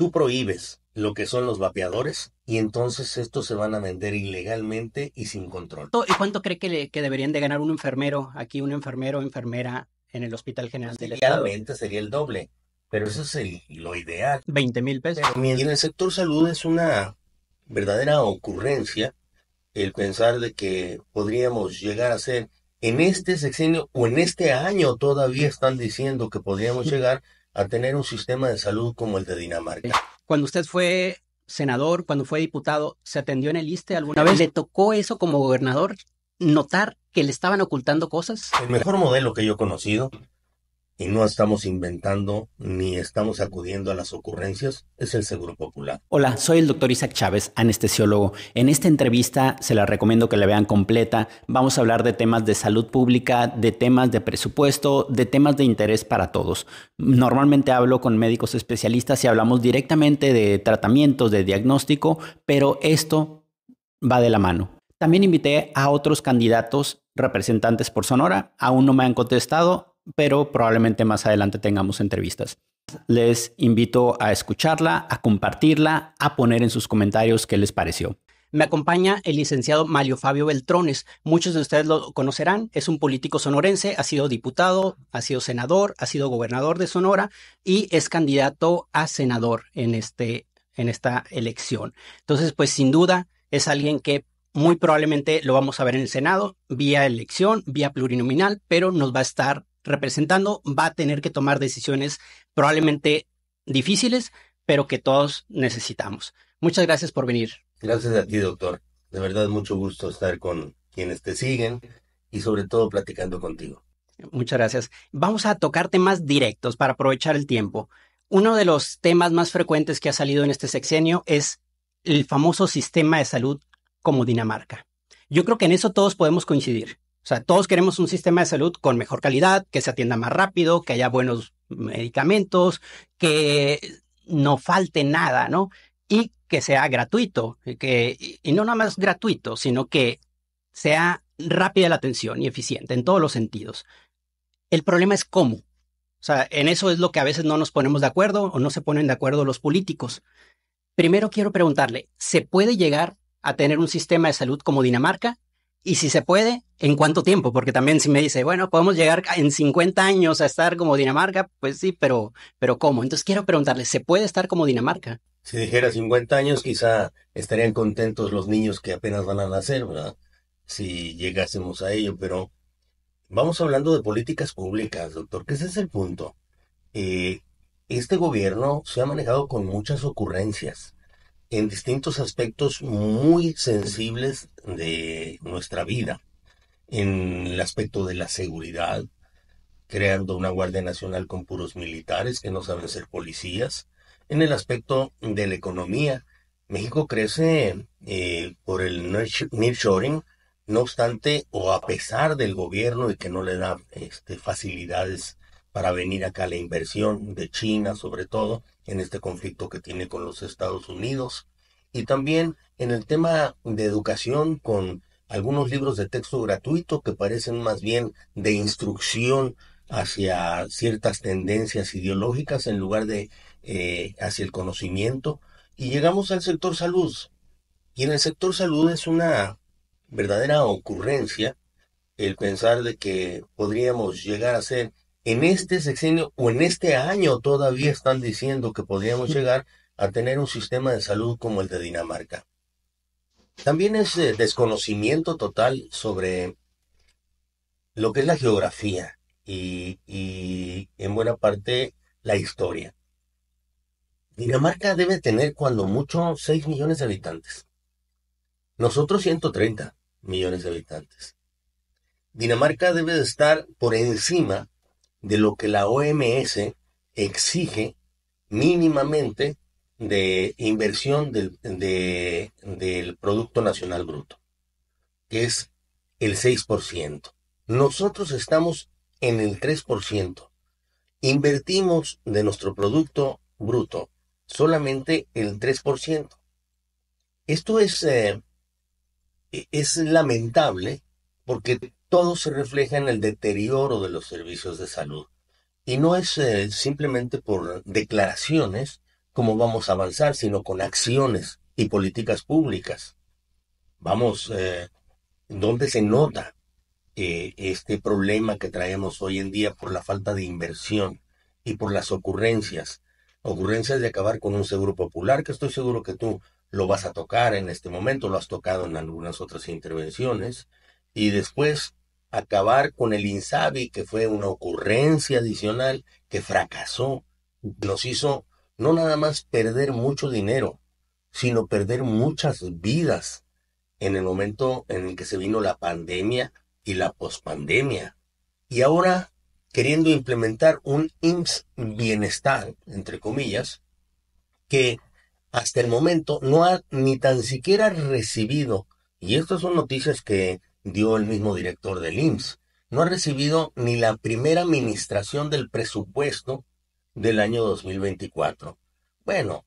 tú prohíbes lo que son los vapeadores y entonces estos se van a vender ilegalmente y sin control. ¿Y cuánto cree que, que deberían de ganar un enfermero aquí, un enfermero o enfermera en el Hospital General del Estado? Idealmente sería el doble, pero eso es el, lo ideal. 20 mil pesos. en el sector salud es una verdadera ocurrencia el pensar de que podríamos llegar a ser en este sexenio o en este año todavía están diciendo que podríamos llegar a tener un sistema de salud como el de Dinamarca. Cuando usted fue senador, cuando fue diputado, ¿se atendió en el ISTE alguna vez? ¿Le tocó eso como gobernador? ¿Notar que le estaban ocultando cosas? El mejor modelo que yo he conocido y no estamos inventando ni estamos acudiendo a las ocurrencias, es el Seguro Popular. Hola, soy el doctor Isaac Chávez, anestesiólogo. En esta entrevista se la recomiendo que la vean completa. Vamos a hablar de temas de salud pública, de temas de presupuesto, de temas de interés para todos. Normalmente hablo con médicos especialistas y hablamos directamente de tratamientos, de diagnóstico, pero esto va de la mano. También invité a otros candidatos representantes por Sonora. Aún no me han contestado, pero probablemente más adelante tengamos entrevistas. Les invito a escucharla, a compartirla, a poner en sus comentarios qué les pareció. Me acompaña el licenciado Mario Fabio Beltrones. Muchos de ustedes lo conocerán. Es un político sonorense, ha sido diputado, ha sido senador, ha sido gobernador de Sonora y es candidato a senador en, este, en esta elección. Entonces, pues sin duda es alguien que muy probablemente lo vamos a ver en el Senado, vía elección, vía plurinominal, pero nos va a estar representando va a tener que tomar decisiones probablemente difíciles, pero que todos necesitamos. Muchas gracias por venir. Gracias a ti, doctor. De verdad, mucho gusto estar con quienes te siguen y sobre todo platicando contigo. Muchas gracias. Vamos a tocar temas directos para aprovechar el tiempo. Uno de los temas más frecuentes que ha salido en este sexenio es el famoso sistema de salud como Dinamarca. Yo creo que en eso todos podemos coincidir. O sea, todos queremos un sistema de salud con mejor calidad, que se atienda más rápido, que haya buenos medicamentos, que no falte nada, ¿no? Y que sea gratuito, y que, y no nada más gratuito, sino que sea rápida la atención y eficiente en todos los sentidos. El problema es cómo. O sea, en eso es lo que a veces no nos ponemos de acuerdo o no se ponen de acuerdo los políticos. Primero quiero preguntarle, ¿se puede llegar a tener un sistema de salud como Dinamarca? Y si se puede, ¿en cuánto tiempo? Porque también si me dice, bueno, podemos llegar en 50 años a estar como Dinamarca, pues sí, pero, pero ¿cómo? Entonces quiero preguntarle, ¿se puede estar como Dinamarca? Si dijera 50 años, quizá estarían contentos los niños que apenas van a nacer, ¿verdad? Si llegásemos a ello, pero vamos hablando de políticas públicas, doctor, que ese es el punto. Eh, este gobierno se ha manejado con muchas ocurrencias en distintos aspectos muy sensibles de nuestra vida, en el aspecto de la seguridad, creando una Guardia Nacional con puros militares que no saben ser policías, en el aspecto de la economía. México crece eh, por el nearshoring, no obstante o a pesar del gobierno y que no le da este, facilidades para venir acá la inversión de China sobre todo, en este conflicto que tiene con los Estados Unidos y también en el tema de educación con algunos libros de texto gratuito que parecen más bien de instrucción hacia ciertas tendencias ideológicas en lugar de eh, hacia el conocimiento. Y llegamos al sector salud. Y en el sector salud es una verdadera ocurrencia el pensar de que podríamos llegar a ser en este sexenio o en este año todavía están diciendo que podríamos llegar a tener un sistema de salud como el de Dinamarca. También es eh, desconocimiento total sobre lo que es la geografía y, en buena parte la historia. Dinamarca debe tener cuando mucho 6 millones de habitantes. Nosotros 130 millones de habitantes. Dinamarca debe de estar por encima de lo que la OMS exige mínimamente de inversión del, Producto Nacional Bruto, que es el 6%. Nosotros estamos en el 3%. Invertimos de nuestro Producto Bruto solamente el 3%. Esto es, eh, e-, es lamentable porque todo se refleja en el deterioro de los servicios de salud. Y no es eh, simplemente por declaraciones como vamos a avanzar, sino con acciones y políticas públicas. Vamos, donde eh, ¿dónde se nota eh, este problema que traemos hoy en día por la falta de inversión y por las ocurrencias? Ocurrencias de acabar con un seguro popular, que estoy seguro que tú lo vas a tocar en este momento, lo has tocado en algunas otras intervenciones, y después acabar con el INSABI, que fue una ocurrencia adicional que fracasó, nos hizo no nada más perder mucho dinero, sino perder muchas vidas en el momento en el que se vino la pandemia y la pospandemia. Y ahora, queriendo implementar un IMSS bienestar, entre comillas, que hasta el momento no ha ni tan siquiera recibido, y estas son noticias que dio el mismo director del IMSS, no ha recibido ni la primera administración del presupuesto del año 2024. Bueno,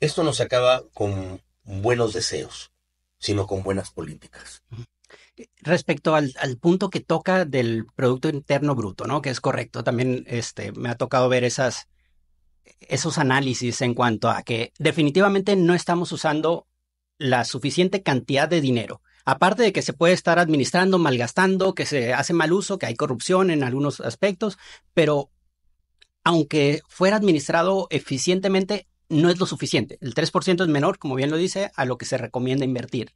esto no se acaba con buenos deseos, sino con buenas políticas. Respecto al, punto que toca del Producto Interno Bruto, ¿no? Que es correcto, también este, me ha tocado ver esas, esos análisis en cuanto a que definitivamente no estamos usando la suficiente cantidad de dinero aparte de que se puede estar administrando, malgastando, que se hace mal uso, que hay corrupción en algunos aspectos, pero aunque fuera administrado eficientemente, no es lo suficiente. El 3% es menor, como bien lo dice, a lo que se recomienda invertir.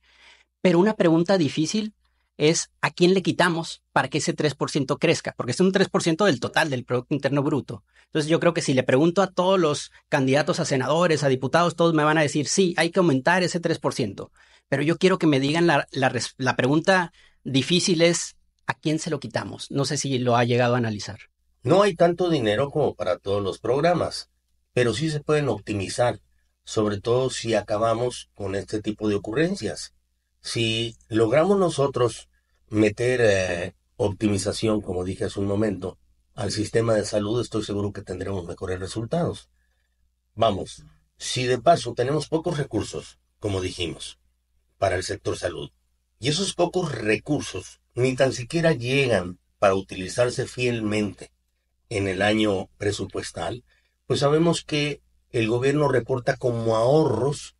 Pero una pregunta difícil es a quién le quitamos para que ese 3% crezca, porque es un 3% del total del Producto Interno Bruto. Entonces yo creo que si le pregunto a todos los candidatos a senadores, a diputados, todos me van a decir, sí, hay que aumentar ese 3% pero yo quiero que me digan la, pregunta difícil es, ¿a quién se lo quitamos? No sé si lo ha llegado a analizar. No hay tanto dinero como para todos los programas, pero sí se pueden optimizar, sobre todo si acabamos con este tipo de ocurrencias. Si logramos nosotros meter eh, optimización, como dije hace un momento, al sistema de salud, estoy seguro que tendremos mejores resultados. Vamos, si de paso tenemos pocos recursos, como dijimos, para el sector salud. Y esos pocos recursos ni tan siquiera llegan para utilizarse fielmente en el año presupuestal, pues sabemos que el gobierno reporta como ahorros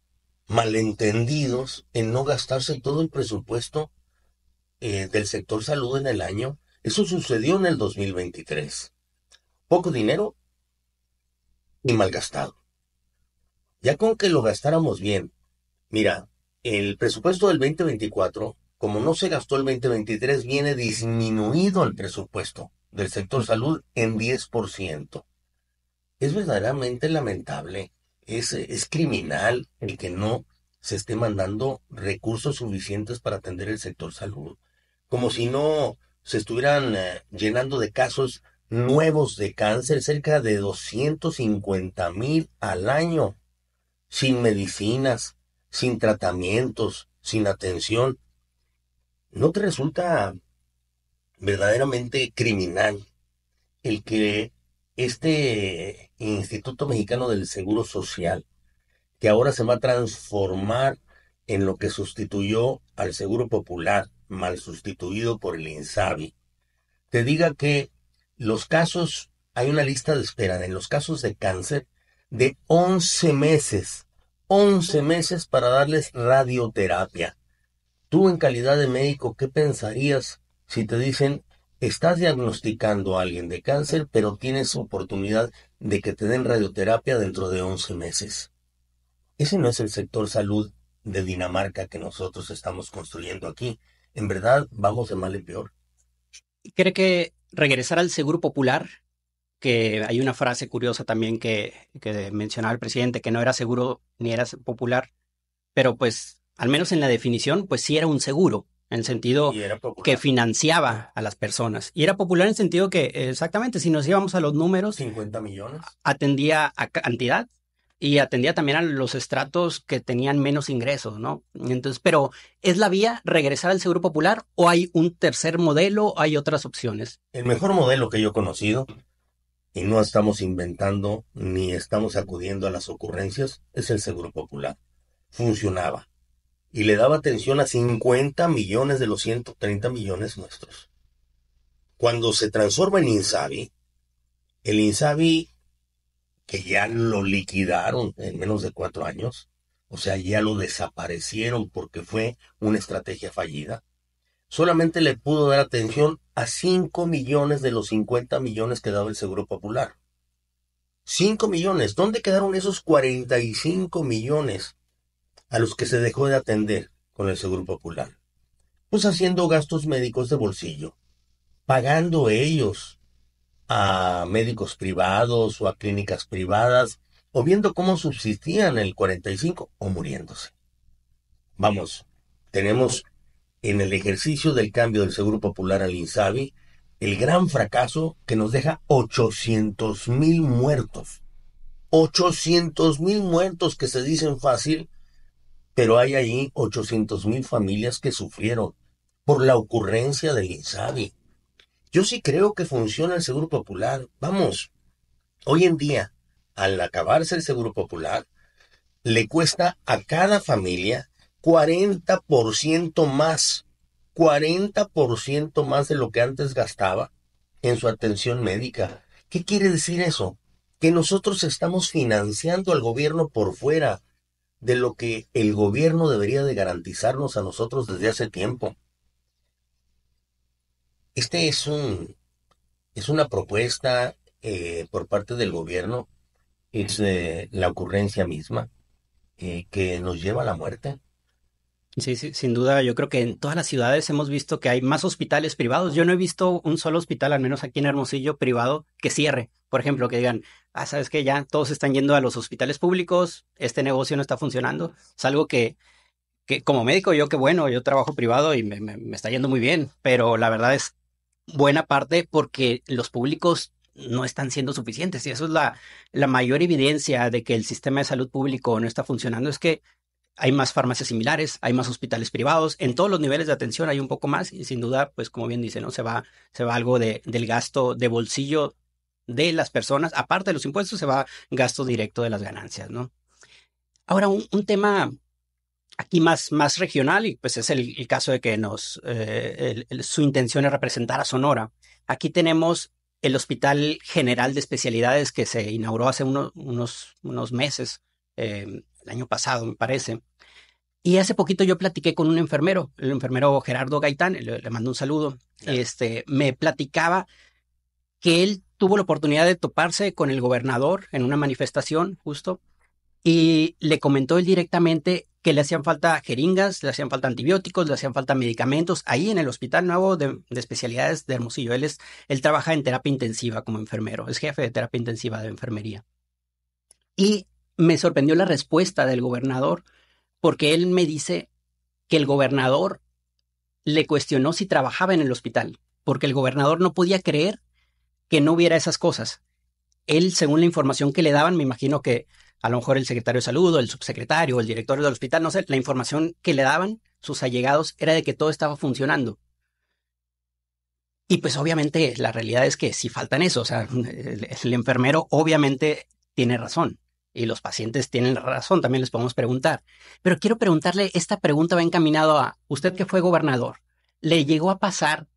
malentendidos en no gastarse todo el presupuesto eh, del sector salud en el año. Eso sucedió en el 2023. Poco dinero y malgastado. Ya con que lo gastáramos bien. Mira, el presupuesto del 2024, como no se gastó el 2023, viene disminuido el presupuesto del sector salud en 10%. Es verdaderamente lamentable, es, es criminal el que no se esté mandando recursos suficientes para atender el sector salud, como si no se estuvieran eh, llenando de casos nuevos de cáncer, cerca de 250 mil al año, sin medicinas, sin tratamientos, sin atención, ¿no te resulta verdaderamente criminal el que este Instituto Mexicano del Seguro Social, que ahora se va a transformar en lo que sustituyó al Seguro Popular, mal sustituido por el INSABI, te diga que los casos, hay una lista de espera en los casos de cáncer de 11 meses 11 meses para darles radioterapia. Tú en calidad de médico, ¿qué pensarías si te dicen, estás diagnosticando a alguien de cáncer, pero tienes oportunidad de que te den radioterapia dentro de 11 meses? Ese no es el sector salud de Dinamarca que nosotros estamos construyendo aquí. En verdad, vamos de mal en peor. ¿Cree que regresar al Seguro Popular que hay una frase curiosa también que, que mencionaba el presidente, que no era seguro ni era popular, pero pues al menos en la definición, pues sí era un seguro, en el sentido que financiaba a las personas. Y era popular en el sentido que, exactamente, si nos íbamos a los números... 50 millones. Atendía a cantidad y atendía también a los estratos que tenían menos ingresos, ¿no? Entonces, pero ¿es la vía regresar al Seguro Popular o hay un tercer modelo, hay otras opciones? El mejor modelo que yo he conocido y no estamos inventando ni estamos acudiendo a las ocurrencias, es el Seguro Popular. Funcionaba. Y le daba atención a 50 millones de los 130 millones nuestros. Cuando se transforma en Insabi, el Insabi, que ya lo liquidaron en menos de cuatro años, o sea, ya lo desaparecieron porque fue una estrategia fallida, solamente le pudo dar atención a 5 millones de los 50 millones que daba el Seguro Popular. 5 millones. ¿Dónde quedaron esos 45 millones a los que se dejó de atender con el Seguro Popular? Pues haciendo gastos médicos de bolsillo, pagando ellos a médicos privados o a clínicas privadas, o viendo cómo subsistían el 45 o muriéndose. Vamos, tenemos en el ejercicio del cambio del Seguro Popular al INSABI, el gran fracaso que nos deja 800 mil muertos. 800 mil muertos que se dicen fácil, pero hay ahí 800 mil familias que sufrieron por la ocurrencia del INSABI. Yo sí creo que funciona el Seguro Popular. Vamos, hoy en día, al acabarse el Seguro Popular, le cuesta a cada familia 40% más, 40% más de lo que antes gastaba en su atención médica. ¿Qué quiere decir eso? Que nosotros estamos financiando al gobierno por fuera de lo que el gobierno debería de garantizarnos a nosotros desde hace tiempo. Este es un es una propuesta eh, por parte del gobierno, es eh, la ocurrencia misma eh, que nos lleva a la muerte. Sí, sin duda. Yo creo que en todas las ciudades hemos visto que hay más hospitales privados. Yo no he visto un solo hospital, al menos aquí en Hermosillo, privado, que cierre. Por ejemplo, que digan, ah, sabes que ya todos están yendo a los hospitales públicos, este negocio no está funcionando. Es algo que, que como médico, yo que bueno, yo trabajo privado y me, me está yendo muy bien, pero la verdad es buena parte porque los públicos no están siendo suficientes. Y eso es la, la mayor evidencia de que el sistema de salud público no está funcionando, es que hay más farmacias similares, hay más hospitales privados, en todos los niveles de atención hay un poco más y sin duda, pues como bien dice, ¿no? Se va, se va algo del gasto de bolsillo de las personas, aparte de los impuestos, se va gasto directo de las ganancias, ¿no? Ahora, un, tema aquí más, más regional, y pues es el, caso de que nos, eh, su intención es representar a Sonora. Aquí tenemos el Hospital General de Especialidades que se inauguró hace unos, unos meses. Eh, el año pasado, me parece. Y hace poquito yo platiqué con un enfermero, el enfermero Gerardo Gaitán, le, mandó mando un saludo. Este, me platicaba que él tuvo la oportunidad de toparse con el gobernador en una manifestación, justo, y le comentó él directamente que le hacían falta jeringas, le hacían falta antibióticos, le hacían falta medicamentos. Ahí en el Hospital Nuevo de, Especialidades de Hermosillo, él, es, él trabaja en terapia intensiva como enfermero, es jefe de terapia intensiva de enfermería. Y me sorprendió la respuesta del gobernador, porque él me dice que el gobernador le cuestionó si trabajaba en el hospital, porque el gobernador no podía creer que no hubiera esas cosas. Él, según la información que le daban, me imagino que a lo mejor el secretario de salud o el subsecretario o el director del hospital, no sé, la información que le daban sus allegados era de que todo estaba funcionando. Y pues obviamente la realidad es que si faltan eso, o sea, el, el enfermero obviamente tiene razón y los pacientes tienen razón, también les podemos preguntar. Pero quiero preguntarle, esta pregunta va encaminado a usted que fue gobernador, ¿le llegó a pasar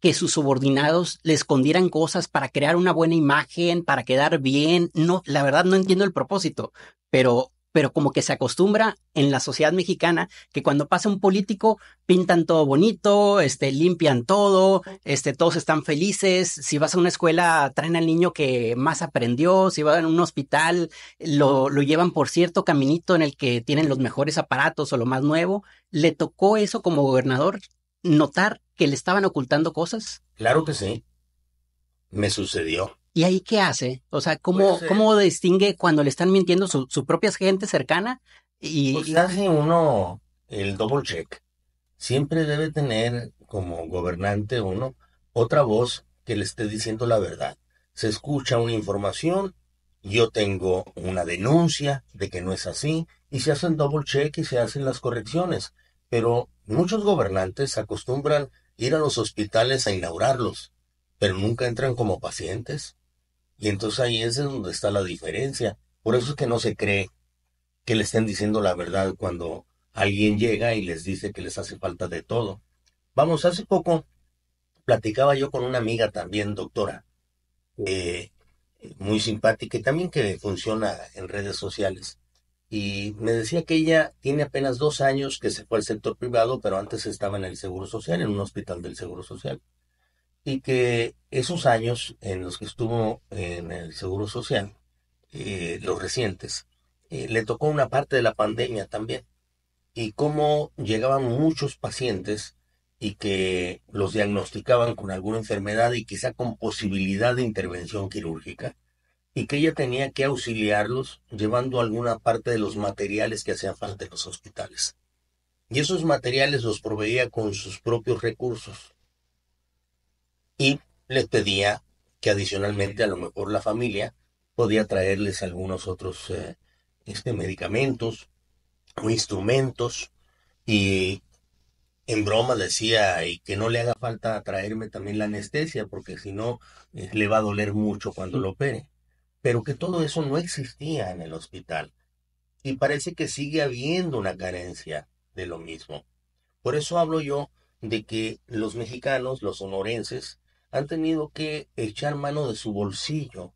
que sus subordinados le escondieran cosas para crear una buena imagen, para quedar bien? No, la verdad no entiendo el propósito, pero pero como que se acostumbra en la sociedad mexicana que cuando pasa un político pintan todo bonito, este, limpian todo, este, todos están felices, si vas a una escuela traen al niño que más aprendió, si vas a un hospital lo, lo llevan por cierto caminito en el que tienen los mejores aparatos o lo más nuevo. ¿Le tocó eso como gobernador? ¿Notar que le estaban ocultando cosas? Claro que sí. Me sucedió. ¿Y ahí qué hace? O sea, ¿cómo, pues, eh ¿cómo distingue cuando le están mintiendo su, propia gente cercana? Pues, y, hace uno el double check. Siempre debe tener como gobernante uno otra voz que le esté diciendo la verdad. Se escucha una información, yo tengo una denuncia de que no es así, y se hacen double check y se hacen las correcciones. Pero muchos gobernantes acostumbran ir a los hospitales a inaugurarlos, pero nunca entran como pacientes. Y entonces ahí es donde está la diferencia. Por eso es que no se cree que le estén diciendo la verdad cuando alguien llega y les dice que les hace falta de todo. Vamos, hace poco platicaba yo con una amiga también, doctora, eh, muy simpática y también que funciona en redes sociales. Y me decía que ella tiene apenas dos años que se fue al sector privado, pero antes estaba en el Seguro Social, en un hospital del Seguro Social y que esos años en los que estuvo en el Seguro Social, eh, los recientes, eh, le tocó una parte de la pandemia también, y cómo llegaban muchos pacientes y que los diagnosticaban con alguna enfermedad y quizá con posibilidad de intervención quirúrgica, y que ella tenía que auxiliarlos llevando alguna parte de los materiales que hacían falta en los hospitales. Y esos materiales los proveía con sus propios recursos y les pedía que adicionalmente a lo mejor la familia podía traerles algunos otros eh, este, medicamentos o instrumentos y en broma decía y que no le haga falta traerme también la anestesia porque si no eh, le va a doler mucho cuando lo opere pero que todo eso no existía en el hospital y parece que sigue habiendo una carencia de lo mismo por eso hablo yo de que los mexicanos los sonorenses han tenido que echar mano de su bolsillo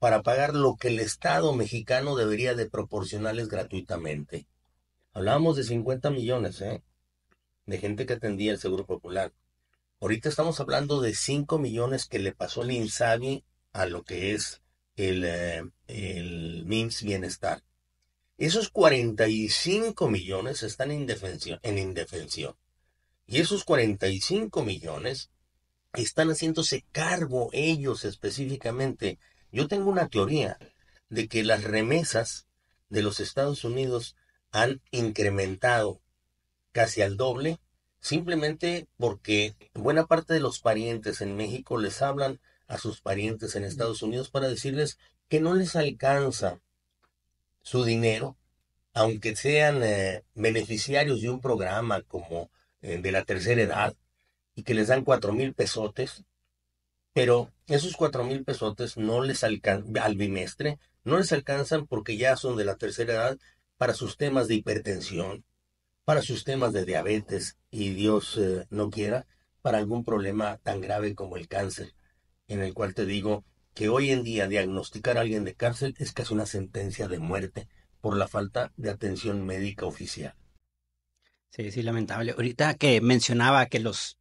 para pagar lo que el Estado mexicano debería de proporcionarles gratuitamente. Hablábamos de 50 millones ¿eh? de gente que atendía el Seguro Popular. Ahorita estamos hablando de 5 millones que le pasó el INSABI a lo que es el, eh, el MIMS Bienestar. Esos 45 millones están en indefensión. Y esos 45 millones están haciéndose cargo ellos específicamente. Yo tengo una teoría de que las remesas de los Estados Unidos han incrementado casi al doble, simplemente porque buena parte de los parientes en México les hablan a sus parientes en Estados Unidos para decirles que no les alcanza su dinero, aunque sean eh, beneficiarios de un programa como eh, de la tercera edad, y que les dan cuatro mil pesotes, pero esos cuatro mil pesotes no les alcanzan al bimestre, no les alcanzan porque ya son de la tercera edad para sus temas de hipertensión, para sus temas de diabetes y Dios eh, no quiera, para algún problema tan grave como el cáncer, en el cual te digo que hoy en día diagnosticar a alguien de cárcel es casi una sentencia de muerte por la falta de atención médica oficial. Sí, sí, lamentable. Ahorita que mencionaba que los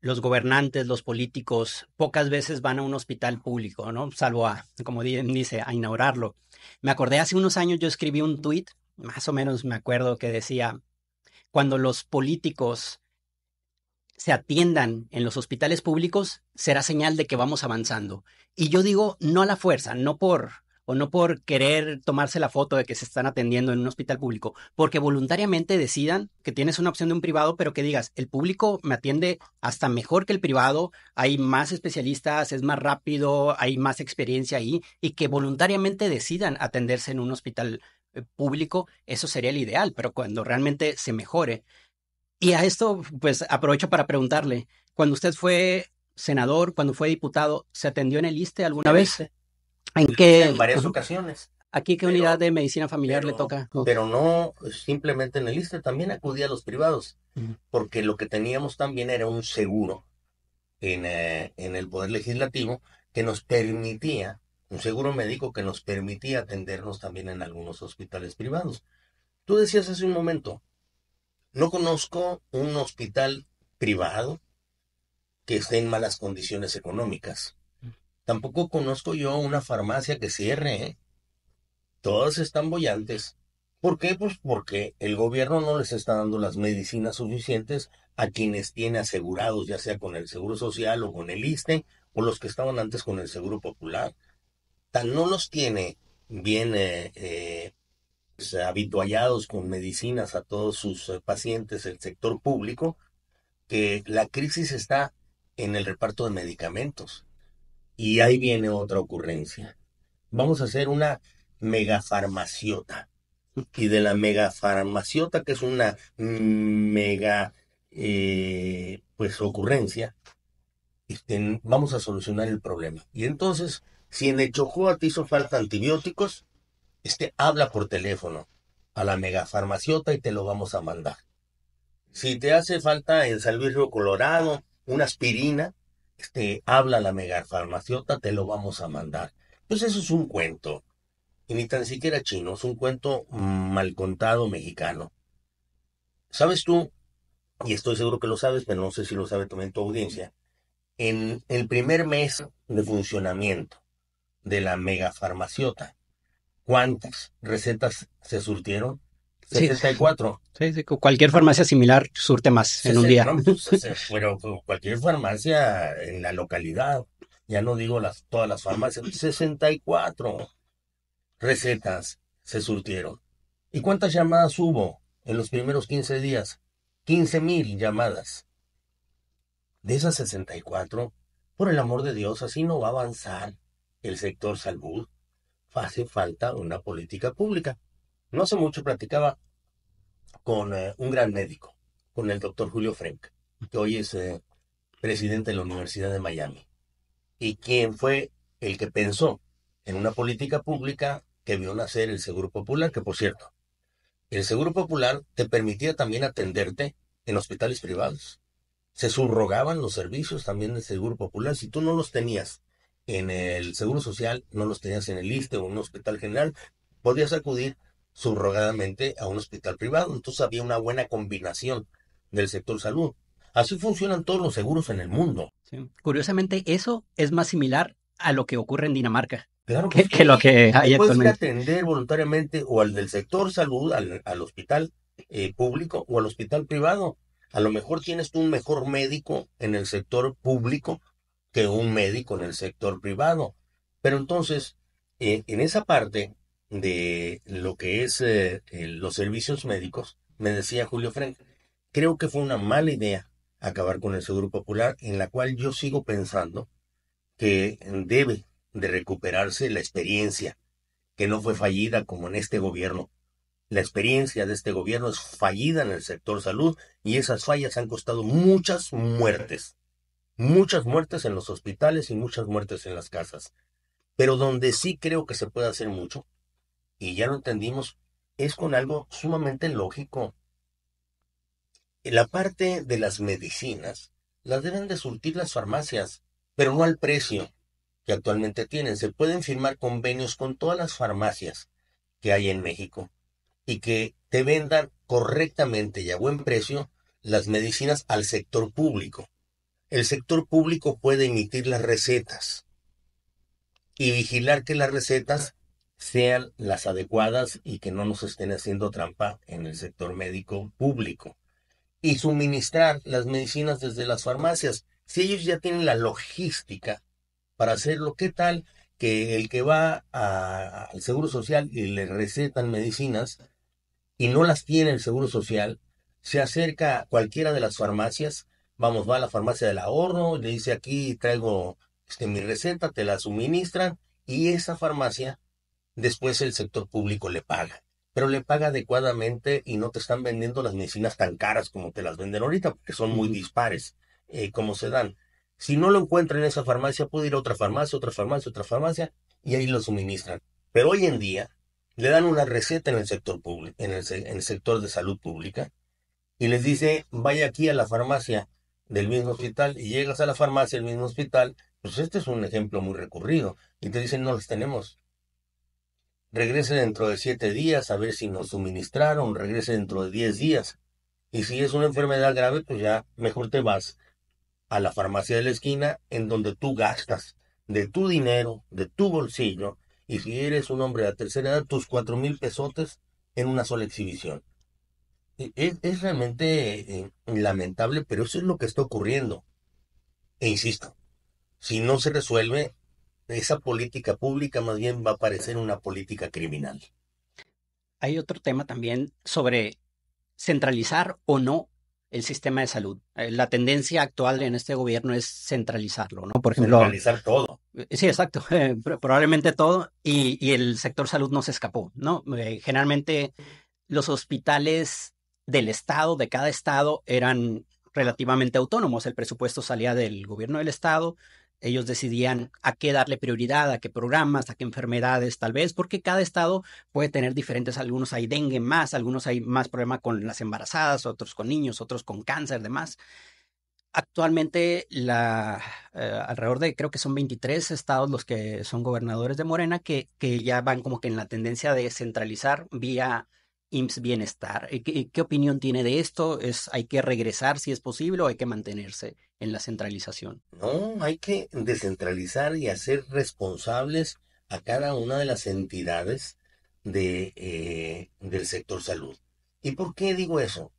los gobernantes, los políticos, pocas veces van a un hospital público, ¿no? Salvo a, como dice, a inaugurarlo. Me acordé hace unos años, yo escribí un tuit, más o menos me acuerdo que decía, cuando los políticos se atiendan en los hospitales públicos, será señal de que vamos avanzando. Y yo digo, no a la fuerza, no por o no por querer tomarse la foto de que se están atendiendo en un hospital público, porque voluntariamente decidan que tienes una opción de un privado, pero que digas, el público me atiende hasta mejor que el privado, hay más especialistas, es más rápido, hay más experiencia ahí, y que voluntariamente decidan atenderse en un hospital eh, público, eso sería el ideal, pero cuando realmente se mejore. Y a esto, pues aprovecho para preguntarle, cuando usted fue senador, cuando fue diputado, ¿se atendió en el ISTE alguna vez? ¿En En varias ocasiones. ¿Aquí qué unidad de medicina familiar le toca? Pero no simplemente en el ISTE, también acudía a los privados, porque lo que teníamos también era un seguro en, eh, en el Poder Legislativo que nos permitía, un seguro médico que nos permitía atendernos también en algunos hospitales privados. Tú decías hace un momento, no conozco un hospital privado que esté en malas condiciones económicas. Tampoco conozco yo una farmacia que cierre. ¿eh? Todas están bollantes. ¿Por qué? Pues porque el gobierno no les está dando las medicinas suficientes a quienes tiene asegurados, ya sea con el Seguro Social o con el ISTE, o los que estaban antes con el Seguro Popular. Tan no los tiene bien eh, eh pues, habituallados con medicinas a todos sus eh, pacientes el sector público, que la crisis está en el reparto de medicamentos. Y ahí viene otra ocurrencia. Vamos a hacer una megafarmaciota. Y de la megafarmaciota, que es una mega eh, pues ocurrencia, este, vamos a solucionar el problema. Y entonces, si en el Chojoa te hizo falta antibióticos, este, habla por teléfono a la megafarmaciota y te lo vamos a mandar. Si te hace falta en San Río Colorado una aspirina, este, habla la megafarmaciota, te lo vamos a mandar. Pues eso es un cuento. Y ni tan siquiera chino, es un cuento mal contado mexicano. ¿Sabes tú? Y estoy seguro que lo sabes, pero no sé si lo sabe también tu audiencia. En el primer mes de funcionamiento de la megafarmaciota, ¿cuántas recetas se surtieron? 64. Sí, sí, cualquier farmacia similar surte más en un día. Pues, pero pues, cualquier farmacia en la localidad, ya no digo las, todas las farmacias, 64 recetas se surtieron. ¿Y cuántas llamadas hubo en los primeros 15 días? 15 mil llamadas. De esas 64, por el amor de Dios, así no va a avanzar el sector salud. Hace falta una política pública. No hace mucho platicaba con eh, un gran médico, con el doctor Julio Frenk, que hoy es eh, presidente de la Universidad de Miami, y quien fue el que pensó en una política pública que vio nacer el Seguro Popular, que por cierto, el Seguro Popular te permitía también atenderte en hospitales privados. Se subrogaban los servicios también del Seguro Popular. Si tú no los tenías en el Seguro Social, no los tenías en el ISTE o en un hospital general, podías acudir subrogadamente a un hospital privado. Entonces había una buena combinación del sector salud. Así funcionan todos los seguros en el mundo. Curiosamente, eso es más similar a lo que ocurre en Dinamarca. Claro que, lo que hay Puedes atender voluntariamente o al del sector salud, al, hospital eh, público o al hospital privado. A lo mejor tienes tú un mejor médico en el sector público que un médico en el sector privado. Pero entonces, eh, en esa parte, de lo que es eh, eh, los servicios médicos, me decía Julio Frenk creo que fue una mala idea acabar con el Seguro Popular, en la cual yo sigo pensando que debe de recuperarse la experiencia, que no fue fallida como en este gobierno. La experiencia de este gobierno es fallida en el sector salud y esas fallas han costado muchas muertes. Muchas muertes en los hospitales y muchas muertes en las casas. Pero donde sí creo que se puede hacer mucho y ya lo entendimos, es con algo sumamente lógico. La parte de las medicinas las deben de surtir las farmacias, pero no al precio que actualmente tienen. Se pueden firmar convenios con todas las farmacias que hay en México y que te vendan correctamente y a buen precio las medicinas al sector público. El sector público puede emitir las recetas y vigilar que las recetas sean las adecuadas y que no nos estén haciendo trampa en el sector médico público. Y suministrar las medicinas desde las farmacias. Si ellos ya tienen la logística para hacerlo, ¿qué tal que el que va al Seguro Social y le recetan medicinas y no las tiene el Seguro Social, se acerca a cualquiera de las farmacias, vamos, va a la farmacia del ahorro, le dice aquí traigo este, mi receta, te la suministran y esa farmacia después el sector público le paga. Pero le paga adecuadamente y no te están vendiendo las medicinas tan caras como te las venden ahorita, porque son muy dispares eh, como se dan. Si no lo encuentran en esa farmacia, puede ir a otra farmacia, otra farmacia, otra farmacia, y ahí lo suministran. Pero hoy en día le dan una receta en el sector público, en el, en el sector de salud pública, y les dice, vaya aquí a la farmacia del mismo hospital, y llegas a la farmacia del mismo hospital, pues este es un ejemplo muy recurrido, y te dicen, no los tenemos, regrese dentro de siete días a ver si nos suministraron, regrese dentro de diez días. Y si es una enfermedad grave, pues ya mejor te vas a la farmacia de la esquina en donde tú gastas de tu dinero, de tu bolsillo, y si eres un hombre de tercera edad, tus cuatro mil pesotes en una sola exhibición. E, e, es, realmente eh, lamentable, pero eso es lo que está ocurriendo. E insisto, si no se resuelve, esa política pública más bien va a parecer una política criminal. Hay otro tema también sobre centralizar o no el sistema de salud. Eh, la tendencia actual en este gobierno es centralizarlo, ¿no? Por ejemplo, centralizar todo. Eh, sí, exacto. Eh, probablemente todo y, y, el sector salud no se escapó, ¿no? generalmente los hospitales del estado, de cada estado, eran relativamente autónomos. El presupuesto salía del gobierno del estado, ellos decidían a qué darle prioridad, a qué programas, a qué enfermedades, tal vez, porque cada estado puede tener diferentes, algunos hay dengue más, algunos hay más problema con las embarazadas, otros con niños, otros con cáncer, demás. Actualmente, la, eh, alrededor de creo que son 23 estados los que son gobernadores de Morena, que, que ya van como que en la tendencia de centralizar vía IMSS Bienestar. ¿Qué, opinión tiene de esto? ¿Es, ¿Hay que regresar si es posible o hay que mantenerse en la centralización? No, hay que descentralizar y hacer responsables a cada una de las entidades de, eh, del sector salud. ¿Y por qué digo eso?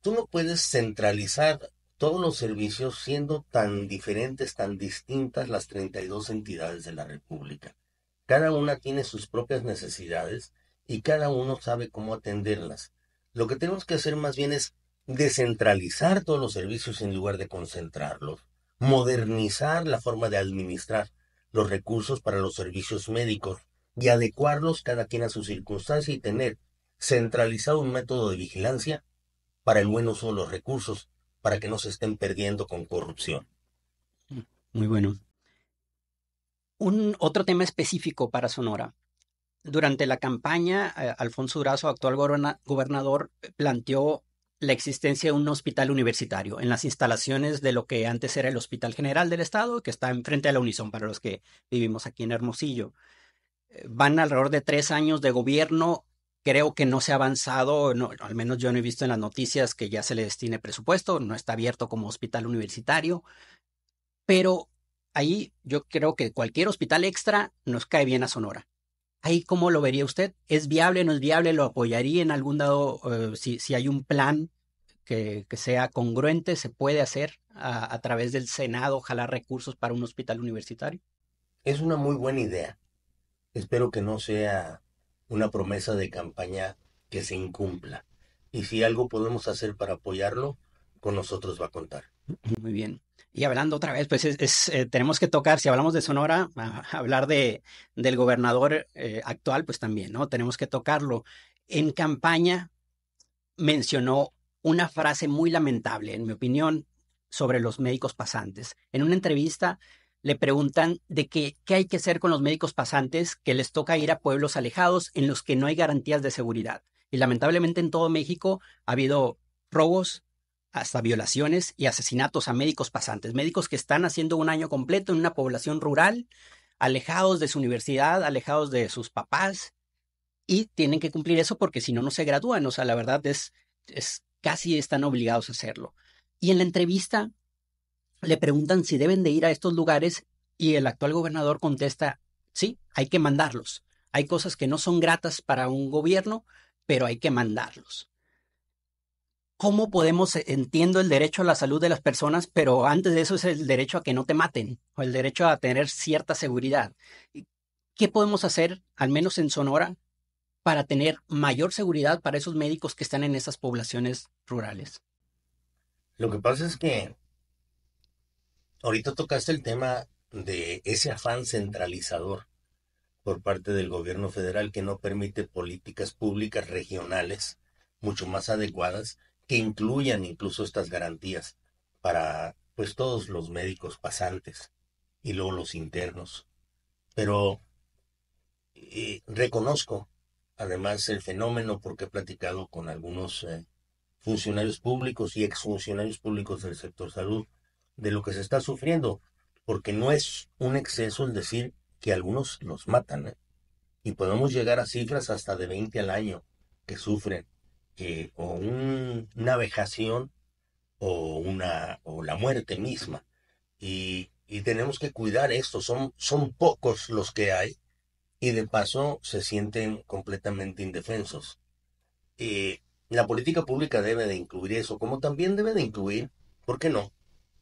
Tú no puedes centralizar todos los servicios siendo tan diferentes, tan distintas las 32 entidades de la República. Cada una tiene sus propias necesidades, y cada uno sabe cómo atenderlas. Lo que tenemos que hacer más bien es descentralizar todos los servicios en lugar de concentrarlos, modernizar la forma de administrar los recursos para los servicios médicos y adecuarlos cada quien a su circunstancia y tener centralizado un método de vigilancia para el buen uso de los recursos, para que no se estén perdiendo con corrupción. Muy bueno. Un otro tema específico para Sonora durante la campaña, eh, Alfonso Durazo, actual gobernador, planteó la existencia de un hospital universitario en las instalaciones de lo que antes era el Hospital General del Estado, que está enfrente a la Unison para los que vivimos aquí en Hermosillo. Eh, van alrededor de tres años de gobierno. Creo que no se ha avanzado, al menos yo no he visto en las noticias que ya se le destine presupuesto, no está abierto como hospital universitario, pero ahí yo creo que cualquier hospital extra nos cae bien a Sonora ¿Ahí cómo lo vería usted? ¿Es viable, no es viable? ¿Lo apoyaría en algún dado, eh, si, hay un plan que, sea congruente, se puede hacer a, a través del Senado, ojalá, recursos para un hospital universitario? Es una muy buena idea. Espero que no sea una promesa de campaña que se incumpla. Y si algo podemos hacer para apoyarlo, con nosotros va a contar. Muy bien. Y hablando otra vez, pues es, eh, tenemos que tocar, si hablamos de Sonora, hablar de, del gobernador eh, actual, pues también, ¿no? Tenemos que tocarlo. En campaña mencionó una frase muy lamentable, en mi opinión, sobre los médicos pasantes. En una entrevista le preguntan de qué, qué hay que hacer con los médicos pasantes que les toca ir a pueblos alejados en los que no hay garantías de seguridad. Y lamentablemente en todo México ha habido robos, hasta violaciones y asesinatos a médicos pasantes, médicos que están haciendo un año completo en una población rural, alejados de su universidad, alejados de sus papás, y tienen que cumplir eso porque si no, no se gradúan. O sea, la verdad es, es casi están obligados a hacerlo. Y en la entrevista le preguntan si deben de ir a estos lugares y el actual gobernador contesta, sí, hay que mandarlos. Hay cosas que no son gratas para un gobierno, pero hay que mandarlos cómo podemos, eh, entiendo el derecho a la salud de las personas, pero antes de eso es el derecho a que no te maten o el derecho a tener cierta seguridad. ¿Qué podemos hacer, al menos en Sonora, para tener mayor seguridad para esos médicos que están en esas poblaciones rurales? Lo que pasa es que ahorita tocaste el tema de ese afán centralizador por parte del gobierno federal que no permite políticas públicas regionales mucho más adecuadas que incluyan incluso estas garantías para pues todos los médicos pasantes y luego los internos. Pero eh, reconozco además el fenómeno porque he platicado con algunos eh, funcionarios públicos y exfuncionarios públicos del sector salud de lo que se está sufriendo, porque no es un exceso el decir que algunos los matan, ¿eh? y podemos llegar a cifras hasta de 20 al año que sufren este, o una vejación o, una, o la muerte misma. Y, tenemos que cuidar esto, son, son pocos los que hay y de paso se sienten completamente indefensos. la política pública debe de incluir eso, como también debe de incluir, ¿por qué no?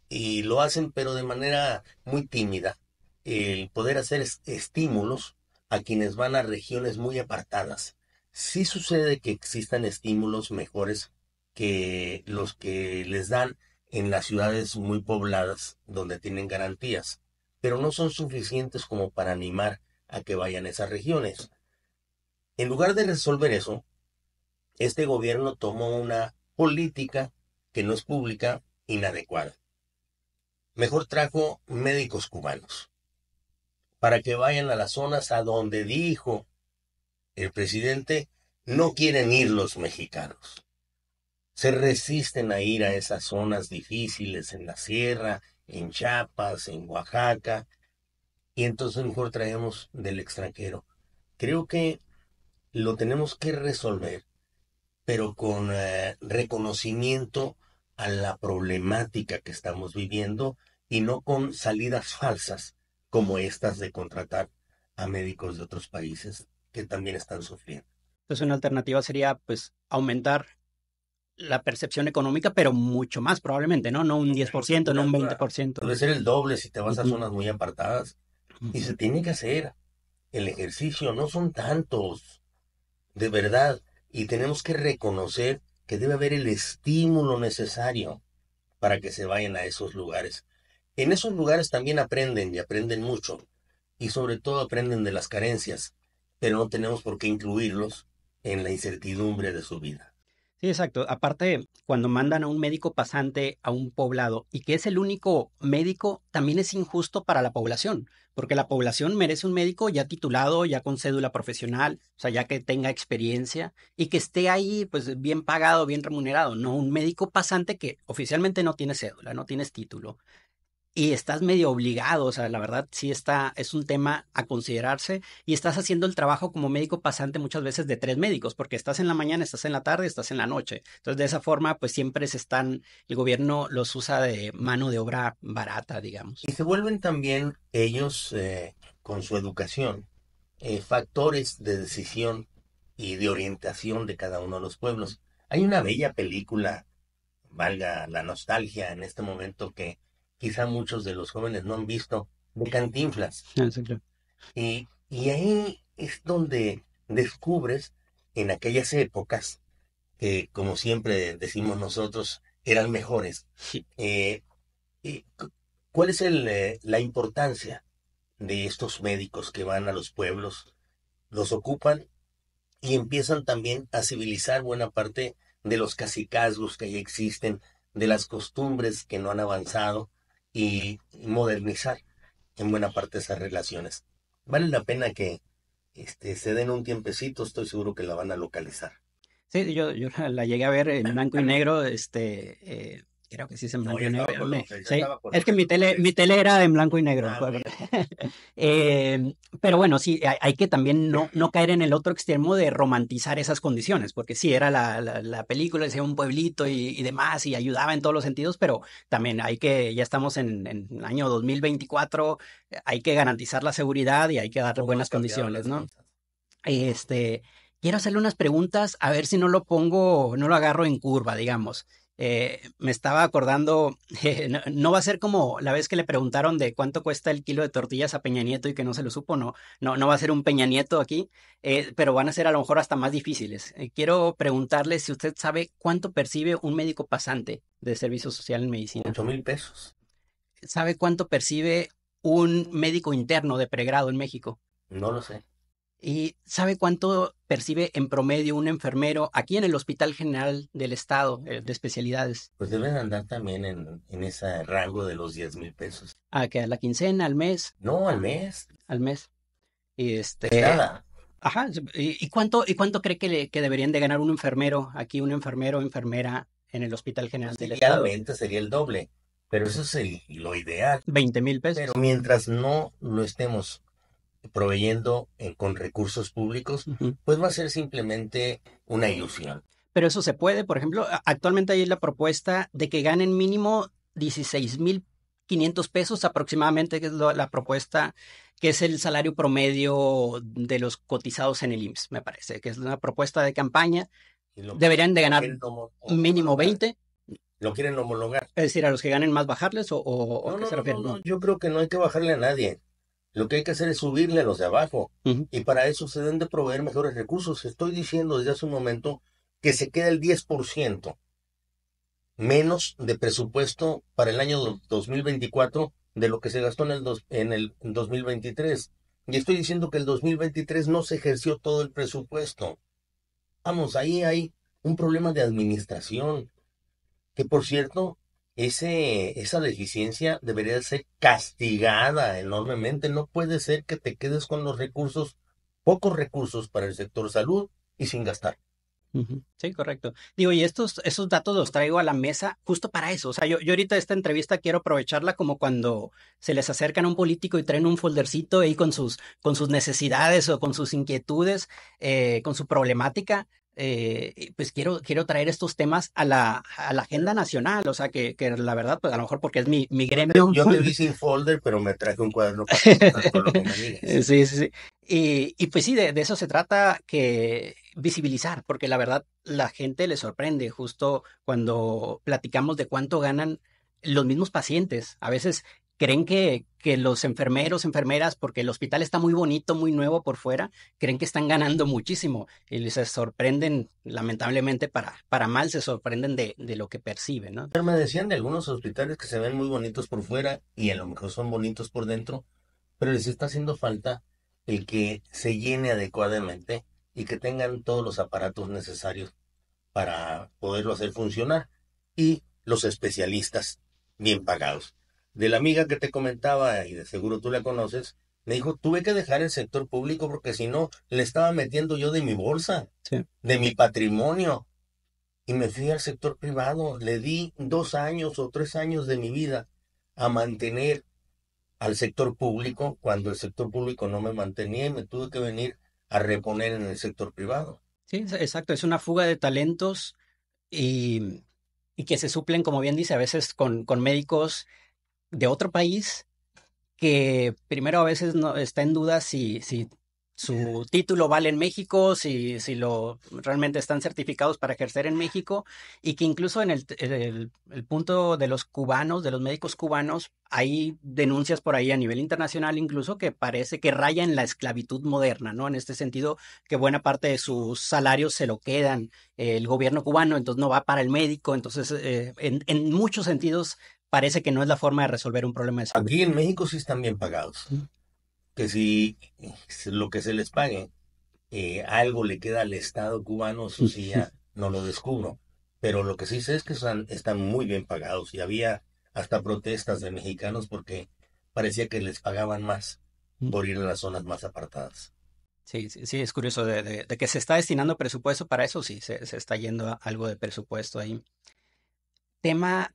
Y lo hacen pero de manera muy tímida, el poder hacer estímulos a quienes van a regiones muy apartadas sí sucede que existan estímulos mejores que los que les dan en las ciudades muy pobladas donde tienen garantías, pero no son suficientes como para animar a que vayan a esas regiones. En lugar de resolver eso, este gobierno tomó una política que no es pública, inadecuada. Mejor trajo médicos cubanos para que vayan a las zonas a donde dijo el presidente, no quieren ir los mexicanos. Se resisten a ir a esas zonas difíciles en la sierra, en Chiapas, en Oaxaca, y entonces mejor traemos del extranjero. Creo que lo tenemos que resolver, pero con eh, reconocimiento a la problemática que estamos viviendo y no con salidas falsas como estas de contratar a médicos de otros países que también están sufriendo. Entonces una alternativa sería pues aumentar la percepción económica, pero mucho más probablemente, ¿no? No un 10%, no un 20%. Debe ser el doble si te vas a zonas muy apartadas. Y se tiene que hacer el ejercicio, no son tantos, de verdad. Y tenemos que reconocer que debe haber el estímulo necesario para que se vayan a esos lugares. En esos lugares también aprenden y aprenden mucho. Y sobre todo aprenden de las carencias pero no tenemos por qué incluirlos en la incertidumbre de su vida. Sí, exacto. Aparte, cuando mandan a un médico pasante a un poblado y que es el único médico, también es injusto para la población, porque la población merece un médico ya titulado, ya con cédula profesional, o sea, ya que tenga experiencia y que esté ahí, pues, bien pagado, bien remunerado, no un médico pasante que oficialmente no tiene cédula, no tienes título, y estás medio obligado, o sea, la verdad sí está, es un tema a considerarse y estás haciendo el trabajo como médico pasante muchas veces de tres médicos, porque estás en la mañana, estás en la tarde, estás en la noche. Entonces, de esa forma, pues siempre se están, el gobierno los usa de mano de obra barata, digamos. Y se vuelven también ellos, eh, con su educación, eh, factores de decisión y de orientación de cada uno de los pueblos. Hay una bella película, valga la nostalgia en este momento, que quizá muchos de los jóvenes no han visto, de Cantinflas. Ah, y, ahí es donde descubres en aquellas épocas, que como siempre decimos nosotros, eran mejores. Eh, ¿Cuál es el, eh, la importancia de estos médicos que van a los pueblos, los ocupan y empiezan también a civilizar buena parte de los casicazgos que ahí existen, de las costumbres que no han avanzado? y modernizar en buena parte esas relaciones. Vale la pena que este, se den un tiempecito, estoy seguro que la van a localizar. Sí, yo, la llegué a ver en blanco y negro, este, eh, creo que sí se Es que mi tele, mi tele era en blanco y negro. Ah, em, pero bueno, sí, hay, que también no, no caer en el otro extremo de romantizar esas condiciones, porque sí, era la, la, película, decía un pueblito y, demás, y ayudaba en todos los sentidos, pero también hay que, ya estamos en, el año 2024, hay que garantizar la seguridad y hay que darle buenas condiciones, ¿no? Este, quiero hacerle unas preguntas, a ver si no lo pongo, no lo agarro en curva, digamos. Eh, me estaba acordando, no, va a ser como la vez que le preguntaron de cuánto cuesta el kilo de tortillas a Peña Nieto y que no se lo supo, no, no, va a ser un Peña Nieto aquí, eh, pero van a ser a lo mejor hasta más difíciles. Eh, quiero preguntarle si usted sabe cuánto percibe un médico pasante de servicio social en medicina. Ocho mil pesos. ¿Sabe cuánto percibe un médico interno de pregrado en México? No lo sé. ¿Y sabe cuánto percibe en promedio un enfermero aquí en el Hospital General del Estado eh, de especialidades? Pues deben andar también en, ese rango de los 10 mil pesos. ¿A que ¿A la quincena? ¿Al mes? No, al mes. Al mes. Y este... Nada. Ajá. ¿Y, cuánto, y cuánto cree que, le, que deberían de ganar un enfermero aquí, un enfermero o enfermera en el Hospital General del Estado? sería el doble. Pero eso es lo ideal. 20 mil pesos. Pero mientras no lo estemos proveyendo eh, con recursos públicos, pues va a ser simplemente una ilusión. Pero eso se puede, por ejemplo, actualmente hay la propuesta de que ganen mínimo 16 mil 500 pesos aproximadamente, que es la propuesta, que es el salario promedio de los cotizados en el IMSS, me parece, que es una propuesta de campaña. Deberían de ganar mínimo 20. ¿Lo quieren homologar? Es decir, a los que ganen más bajarles o, qué se refiere? No, yo creo que no hay que bajarle a nadie. Lo que hay que hacer es subirle a los de abajo. Y para eso se deben de proveer mejores recursos. Estoy diciendo desde hace un momento que se queda el 10% menos de presupuesto para el año 2024 de lo que se gastó en el, dos, en el 2023. Y estoy diciendo que el 2023 no se ejerció todo el presupuesto. Vamos, ahí hay un problema de administración, que por cierto, ese, esa deficiencia debería ser castigada enormemente. No puede ser que te quedes con los recursos, pocos recursos para el sector salud y sin gastar. Sí, correcto. Digo, y estos, esos datos los traigo a la mesa justo para eso. O sea, yo, yo ahorita esta entrevista quiero aprovecharla como cuando se les acercan a un político y traen un foldercito ahí con sus, con sus necesidades o con sus inquietudes, eh, con su problemática. Eh, pues quiero, quiero traer estos temas a la, a la agenda nacional, o sea, que, la verdad, pues a lo mejor porque es mi, mi gremio. Yo me vi sin folder, pero me traje un cuaderno para Sí, sí, sí. Y, pues sí, de, de, eso se trata que visibilizar, porque la verdad la gente le sorprende justo cuando platicamos de cuánto ganan los mismos pacientes. A veces creen que, que los enfermeros, enfermeras, porque el hospital está muy bonito, muy nuevo por fuera, creen que están ganando muchísimo y se sorprenden, lamentablemente para, para mal, se sorprenden de, de lo que perciben. ¿no? me decían de algunos hospitales que se ven muy bonitos por fuera y a lo mejor son bonitos por dentro, pero les está haciendo falta el que se llene adecuadamente y que tengan todos los aparatos necesarios para poderlo hacer funcionar y los especialistas bien pagados de la amiga que te comentaba, y de seguro tú la conoces, me dijo, tuve que dejar el sector público porque si no, le estaba metiendo yo de mi bolsa, de mi patrimonio. Y me fui al sector privado, le di dos años o tres años de mi vida a mantener al sector público cuando el sector público no me mantenía y me tuve que venir a reponer en el sector privado. Sí, exacto, es una fuga de talentos y, que se suplen, como bien dice, a veces con, con médicos de otro país que primero a veces está en duda si, si su título vale en México, si, si lo realmente están certificados para ejercer en México, y que incluso en el, el, punto de los cubanos, de los médicos cubanos, hay denuncias por ahí a nivel internacional incluso que parece que raya en la esclavitud moderna, ¿no? En este sentido, que buena parte de sus salarios se lo quedan eh, el gobierno cubano, entonces no va para el médico, entonces eh, en, en muchos sentidos parece que no es la forma de resolver un problema de salud. Aquí en México sí están bien pagados. Que si lo que se les pague, eh, algo le queda al Estado cubano, su sí ya no lo descubro. Pero lo que sí sé es que están, muy bien pagados y había hasta protestas de mexicanos porque parecía que les pagaban más por ir a las zonas más apartadas. Sí, sí, sí es curioso. De, que se está destinando presupuesto para eso, sí, se, está yendo algo de presupuesto ahí. Tema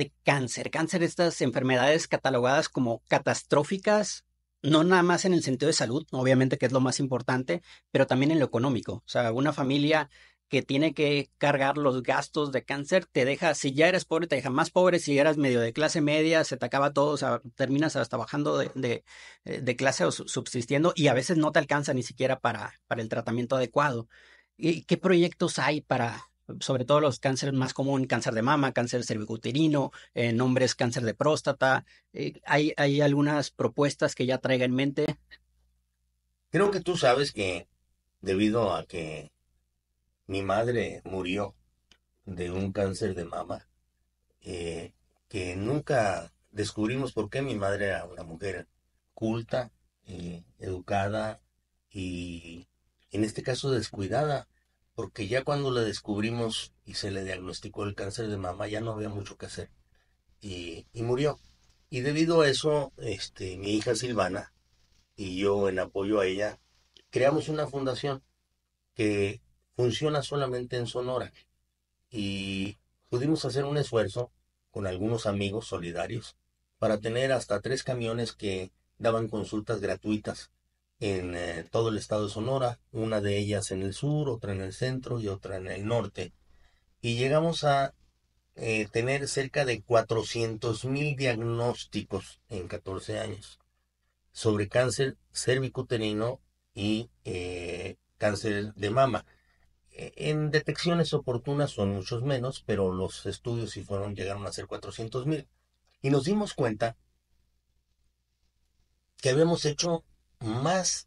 de cáncer. Cáncer, estas enfermedades catalogadas como catastróficas, no nada más en el sentido de salud, obviamente que es lo más importante, pero también en lo económico. O sea, una familia que tiene que cargar los gastos de cáncer, te deja, si ya eres pobre, te deja más pobre, si eras medio de clase media, se te acaba todo, terminas hasta bajando de, eh, clase o subsistiendo y a veces no te alcanza ni siquiera para, para el tratamiento adecuado. ¿Y qué proyectos hay para, sobre todo los cánceres más comunes, cáncer de mama, cáncer cervicuterino, en hombres cáncer de próstata. Eh, ¿Hay, ¿Hay algunas propuestas que ya traiga en mente? Creo que tú sabes que debido a que mi madre murió de un cáncer de mama, eh, que nunca descubrimos por qué mi madre era una mujer culta, eh, educada y en este caso descuidada, porque ya cuando la descubrimos y se le diagnosticó el cáncer de mama, ya no había mucho que hacer y, murió. Y debido a eso, este, mi hija Silvana y yo en apoyo a ella, creamos una fundación que funciona solamente en Sonora y pudimos hacer un esfuerzo con algunos amigos solidarios para tener hasta tres camiones que daban consultas gratuitas en eh, todo el estado de Sonora, una de ellas en el sur, otra en el centro y otra en el norte. Y llegamos a eh, tener cerca de 400 mil diagnósticos en 14 años sobre cáncer cervicuterino y eh, cáncer de mama. E, en detecciones oportunas son muchos menos, pero los estudios sí fueron, llegaron a ser 400.000. Y nos dimos cuenta que habíamos hecho más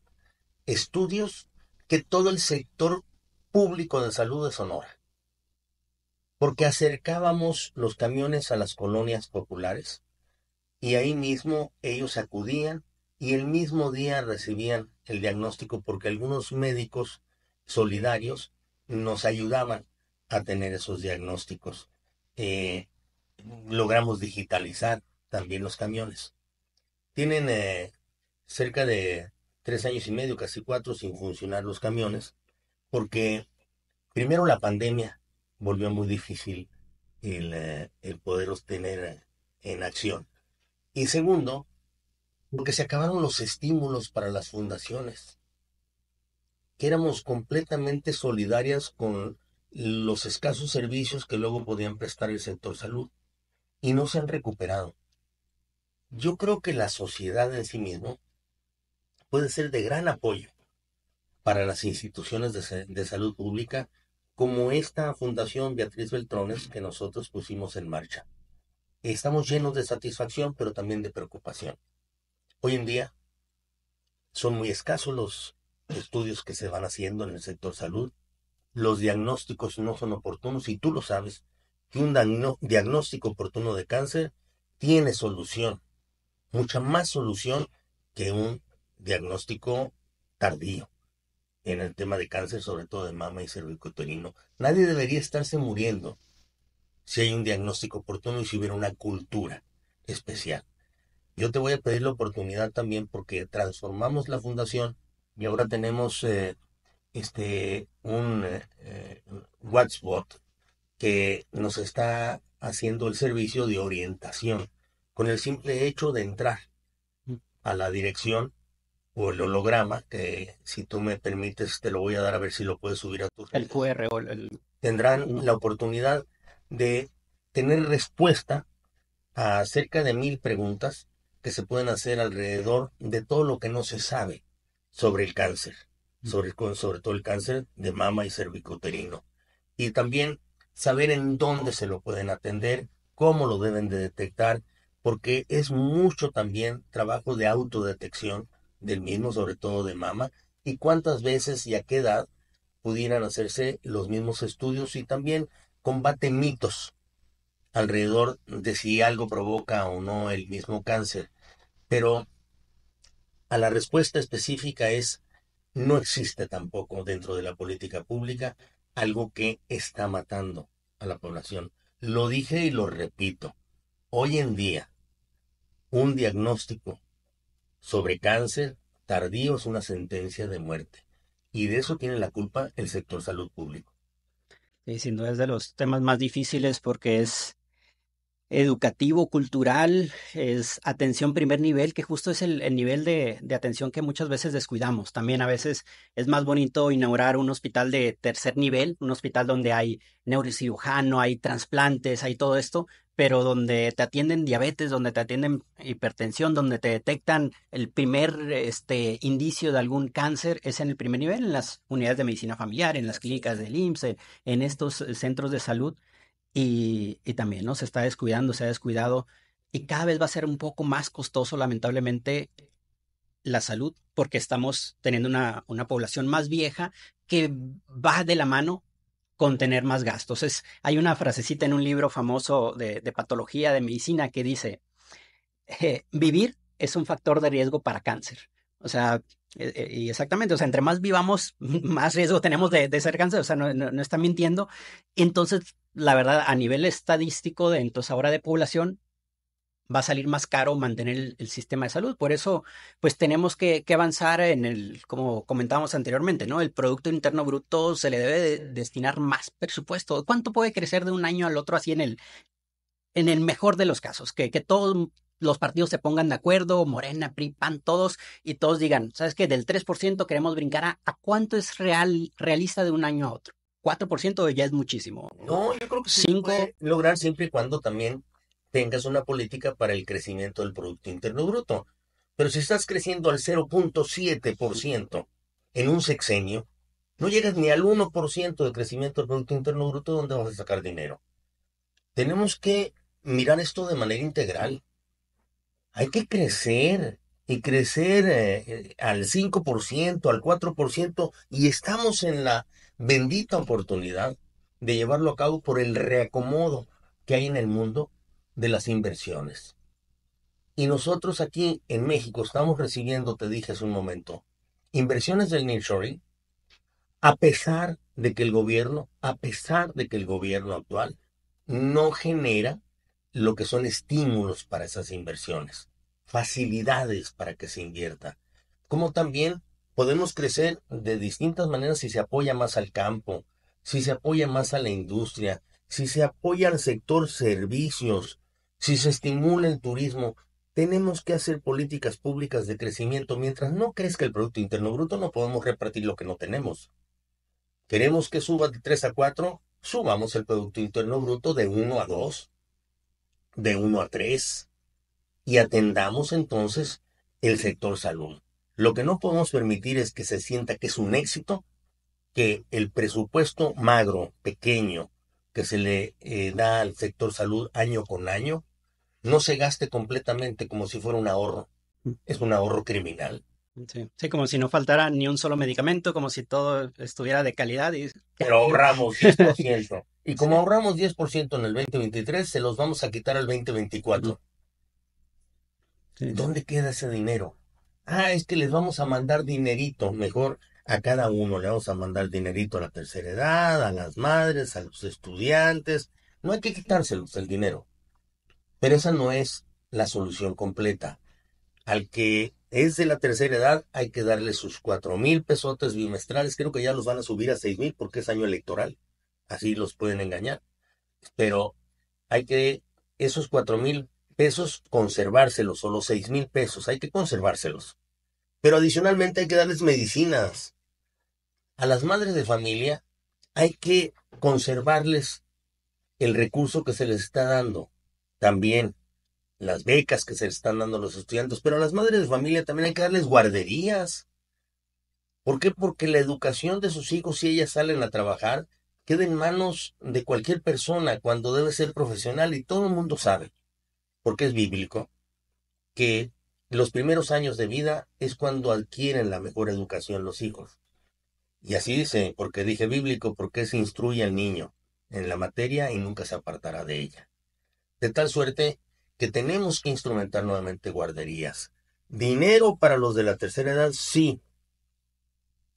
estudios que todo el sector público de salud de Sonora. Porque acercábamos los camiones a las colonias populares y ahí mismo ellos acudían y el mismo día recibían el diagnóstico porque algunos médicos solidarios nos ayudaban a tener esos diagnósticos. Eh, logramos digitalizar también los camiones. Tienen eh, cerca de tres años y medio, casi cuatro, sin funcionar los camiones, porque primero la pandemia volvió muy difícil el, poder eh, poderlos tener en acción. Y segundo, porque se acabaron los estímulos para las fundaciones, que éramos completamente solidarias con los escasos servicios que luego podían prestar el sector salud y no se han recuperado. Yo creo que la sociedad en sí mismo puede ser de gran apoyo para las instituciones de, salud pública, como esta Fundación Beatriz Beltrones que nosotros pusimos en marcha. Estamos llenos de satisfacción, pero también de preocupación. Hoy en día son muy escasos los estudios que se van haciendo en el sector salud. Los diagnósticos no son oportunos y tú lo sabes, que un diagnóstico oportuno de cáncer tiene solución, mucha más solución que un diagnóstico tardío en el tema de cáncer, sobre todo de mama y cervicotorino. Nadie debería estarse muriendo si hay un diagnóstico oportuno y si hubiera una cultura especial. Yo te voy a pedir la oportunidad también porque transformamos la fundación y ahora tenemos eh, este un eh, eh, watchbot que nos está haciendo el servicio de orientación con el simple hecho de entrar mm. a la dirección o el holograma, que si tú me permites te lo voy a dar a ver si lo puedes subir a tu El QR o el... Tendrán la oportunidad de tener respuesta a cerca de mil preguntas que se pueden hacer alrededor de todo lo que no se sabe sobre el cáncer, mm. sobre, sobre todo el cáncer de mama y cervicouterino. Y también saber en dónde se lo pueden atender, cómo lo deben de detectar, porque es mucho también trabajo de autodetección del mismo, sobre todo de mama, y cuántas veces y a qué edad pudieran hacerse los mismos estudios y también combate mitos alrededor de si algo provoca o no el mismo cáncer. Pero a la respuesta específica es no existe tampoco dentro de la política pública algo que está matando a la población. Lo dije y lo repito. Hoy en día, un diagnóstico sobre cáncer tardío es una sentencia de muerte. Y de eso tiene la culpa el sector salud público. Sí, sin duda es de los temas más difíciles porque es educativo, cultural, es atención primer nivel, que justo es el, nivel de, de, atención que muchas veces descuidamos. También a veces es más bonito inaugurar un hospital de tercer nivel, un hospital donde hay neurocirujano, hay trasplantes, hay todo esto, pero donde te atienden diabetes, donde te atienden hipertensión, donde te detectan el primer este, indicio de algún cáncer, es en el primer nivel, en las unidades de medicina familiar, en las clínicas del IMSS, en estos eh, centros de salud. Y, también ¿no? se está descuidando, se ha descuidado y cada vez va a ser un poco más costoso, lamentablemente, la salud, porque estamos teniendo una, una población más vieja que va de la mano contener más gastos. Es, hay una frasecita en un libro famoso de, patología de medicina que dice, eh, vivir es un factor de riesgo para cáncer. O sea, eh, eh, y exactamente, o sea, entre más vivamos, más riesgo tenemos de, ser cáncer, o sea, no, no, no, está mintiendo. Entonces, la verdad, a nivel estadístico de entonces ahora de población, va a salir más caro mantener el, sistema de salud. Por eso, pues tenemos que, avanzar en el, como comentábamos anteriormente, ¿no? El Producto Interno Bruto se le debe destinar más presupuesto. ¿Cuánto puede crecer de un año al otro así en el, en el mejor de los casos? Que, que todos los partidos se pongan de acuerdo, Morena, Pripan todos, y todos digan, ¿sabes qué? Del 3% queremos brincar a, cuánto es real, realista de un año a otro. 4% ya es muchísimo. No, yo creo que sí lograr siempre y cuando también tengas una política para el crecimiento del Producto Interno Bruto. Pero si estás creciendo al 0.7% en un sexenio, no llegas ni al 1% de crecimiento del Producto Interno Bruto dónde vas a sacar dinero. Tenemos que mirar esto de manera integral. Hay que crecer y crecer eh, eh, al 5%, al 4%, y estamos en la bendita oportunidad de llevarlo a cabo por el reacomodo que hay en el mundo de las inversiones. Y nosotros aquí en México estamos recibiendo, te dije hace un momento, inversiones del nearshoring, a pesar de que el gobierno, a pesar de que el gobierno actual no genera lo que son estímulos para esas inversiones, facilidades para que se invierta, como también podemos crecer de distintas maneras si se apoya más al campo, si se apoya más a la industria, si se apoya al sector servicios, si se estimula el turismo, tenemos que hacer políticas públicas de crecimiento. Mientras no crezca el Producto Interno Bruto, no podemos repartir lo que no tenemos. ¿Queremos que suba de 3 a 4? Subamos el Producto Interno Bruto de 1 a 2, de 1 a 3, y atendamos entonces el sector salud. Lo que no podemos permitir es que se sienta que es un éxito, que el presupuesto magro, pequeño, que se le eh, da al sector salud año con año, no se gaste completamente como si fuera un ahorro. Mm. Es un ahorro criminal. Sí. como si no faltara ni un solo medicamento, como si todo estuviera de calidad. Y... Pero ahorramos 10%. y como ahorramos 10% en el 2023, se los vamos a quitar al 2024. ¿Dónde queda ese dinero? Ah, es que les vamos a mandar dinerito. Mejor a cada uno le vamos a mandar dinerito a la tercera edad, a las madres, a los estudiantes. No hay que quitárselos el dinero. Pero esa no es la solución completa. Al que es de la tercera edad, hay que darle sus cuatro mil pesotes bimestrales. Creo que ya los van a subir a seis mil porque es año electoral. Así los pueden engañar. Pero hay que esos cuatro mil pesos conservárselos o los seis mil pesos. Hay que conservárselos. Pero adicionalmente hay que darles medicinas. A las madres de familia hay que conservarles el recurso que se les está dando también las becas que se están dando a los estudiantes, pero a las madres de familia también hay que darles guarderías. ¿Por qué? Porque la educación de sus hijos, si ellas salen a trabajar, queda en manos de cualquier persona cuando debe ser profesional y todo el mundo sabe, porque es bíblico, que los primeros años de vida es cuando adquieren la mejor educación los hijos. Y así dice, porque dije bíblico, porque se instruye al niño en la materia y nunca se apartará de ella. De tal suerte que tenemos que instrumentar nuevamente guarderías. Dinero para los de la tercera edad, sí.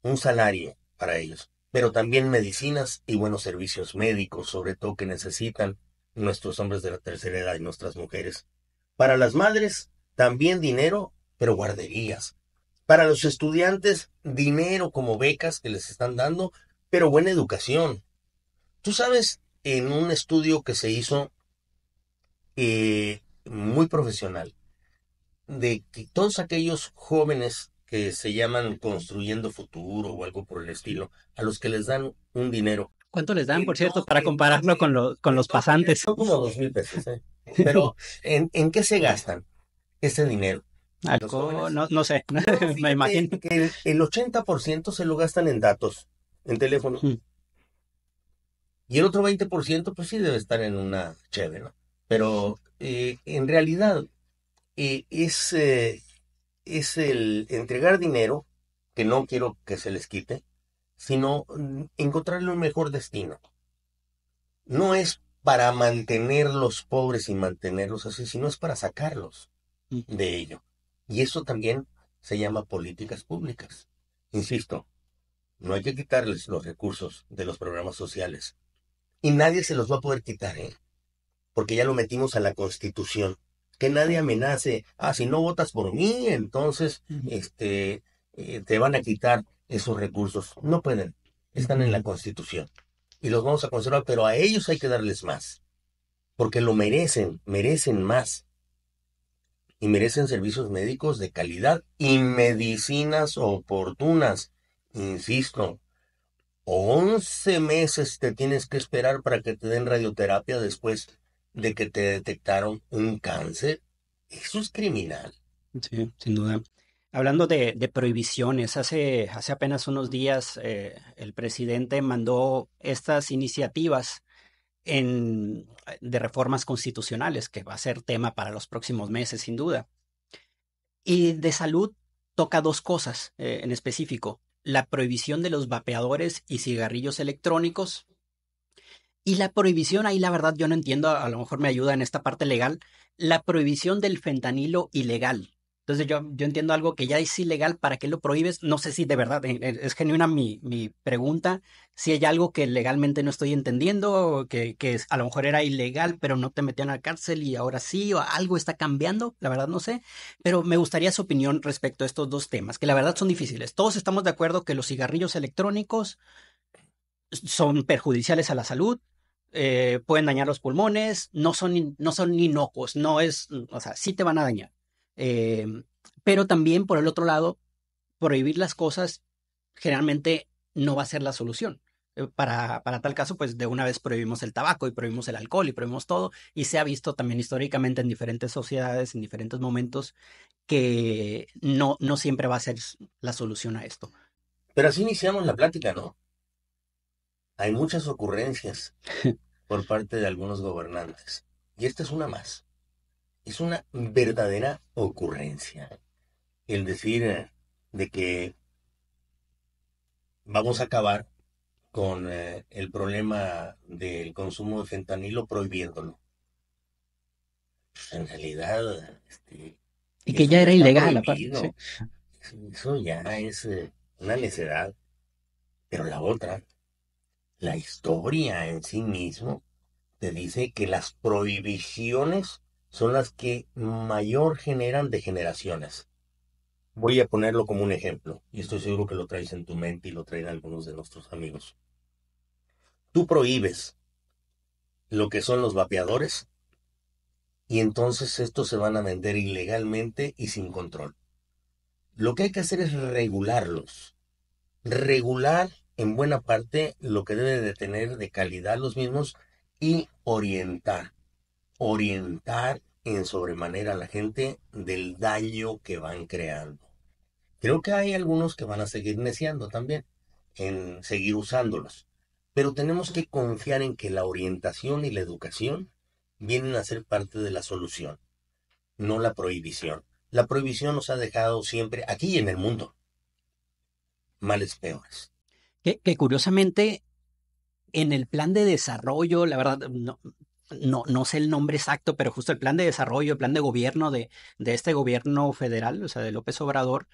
Un salario para ellos, pero también medicinas y buenos servicios médicos, sobre todo que necesitan nuestros hombres de la tercera edad y nuestras mujeres. Para las madres, también dinero, pero guarderías. Para los estudiantes, dinero como becas que les están dando, pero buena educación. Tú sabes, en un estudio que se hizo eh, muy profesional de que todos aquellos jóvenes que se llaman construyendo futuro o algo por el estilo, a los que les dan un dinero. ¿Cuánto les dan, por cierto, para eh, compararlo con, con los pasantes? Son como dos mil pesos, eh. Pero, ¿en, qué se gastan ese dinero? no, sé, me imagino. Que el, 80% se lo gastan en datos, en teléfono. Mm. Y el otro 20%, pues sí debe estar en una chévere, ¿no? Pero eh, en realidad eh, es, eh, es el entregar dinero, que no quiero que se les quite, sino mm, encontrarle un mejor destino. No es para mantenerlos pobres y mantenerlos así, sino es para sacarlos de ello. Y eso también se llama políticas públicas. Insisto, no hay que quitarles los recursos de los programas sociales. Y nadie se los va a poder quitar, ¿eh? porque ya lo metimos a la Constitución. Que nadie amenace, ah, si no votas por mí, entonces este, eh, te van a quitar esos recursos. No pueden, están en la Constitución. Y los vamos a conservar, pero a ellos hay que darles más, porque lo merecen, merecen más. Y merecen servicios médicos de calidad y medicinas oportunas. Insisto, ...once meses te tienes que esperar para que te den radioterapia después de que te detectaron un cáncer, eso es criminal. Sí, sin duda. Hablando de, prohibiciones, hace, hace apenas unos días eh, el presidente mandó estas iniciativas de reformas constitucionales, que va a ser tema para los próximos meses, sin duda. Y de salud toca dos cosas eh, en específico. La prohibición de los vapeadores y cigarrillos electrónicos, y la prohibición, ahí la verdad yo no entiendo, a lo mejor me ayuda en esta parte legal, la prohibición del fentanilo ilegal. Entonces yo, yo entiendo algo que ya es ilegal, ¿para qué lo prohíbes? No sé si de verdad, eh, eh, es genuina mi, pregunta, si hay algo que legalmente no estoy entendiendo, que, que a lo mejor era ilegal, pero no te metían a la cárcel y ahora sí, o algo está cambiando, la verdad no sé, pero me gustaría su opinión respecto a estos dos temas, que la verdad son difíciles. Todos estamos de acuerdo que los cigarrillos electrónicos son perjudiciales a la salud, eh, pueden dañar los pulmones, no son, no son inocuos, no es, mm, o sea, sí te van a dañar. Em, pero también, por el otro lado, prohibir las cosas generalmente no va a ser la solución. Eh, para, para, tal caso, pues de una vez prohibimos el tabaco y prohibimos el alcohol y prohibimos todo, y se ha visto también históricamente en diferentes sociedades, en diferentes momentos, que no, no siempre va a ser la solución a esto. Pero así iniciamos la plática, ¿no? Hay muchas ocurrencias por parte de algunos gobernantes. Y esta es una más. Es una verdadera ocurrencia. El decir eh, de que vamos a acabar con eh, el problema del consumo de fentanilo prohibiéndolo. en realidad... Este, y que ya era ilegal Eso ya es eh, una necedad. Pero la otra, la historia en sí mismo te dice que las prohibiciones son las que mayor generan degeneraciones. Voy a ponerlo como un ejemplo, y estoy seguro que lo traes en tu mente y lo traen algunos de nuestros amigos. Tú prohíbes lo que son los vapeadores, y entonces estos se van a vender ilegalmente y sin control. Lo que hay que hacer es regularlos. Regular en buena parte lo que debe de tener de calidad los mismos y orientar, orientar en sobremanera a la gente del daño que van creando. Creo que hay algunos que van a seguir neciando también, en seguir usándolos, pero tenemos que confiar en que la orientación y la educación vienen a ser parte de la solución, no la prohibición. La prohibición nos ha dejado siempre, aquí en el mundo, males peores. Que, curiosamente, en el plan de desarrollo, la verdad, no, no, no, sé el nombre exacto, pero justo el plan de desarrollo, el plan de gobierno de, de este gobierno federal, o sea, de López Obrador,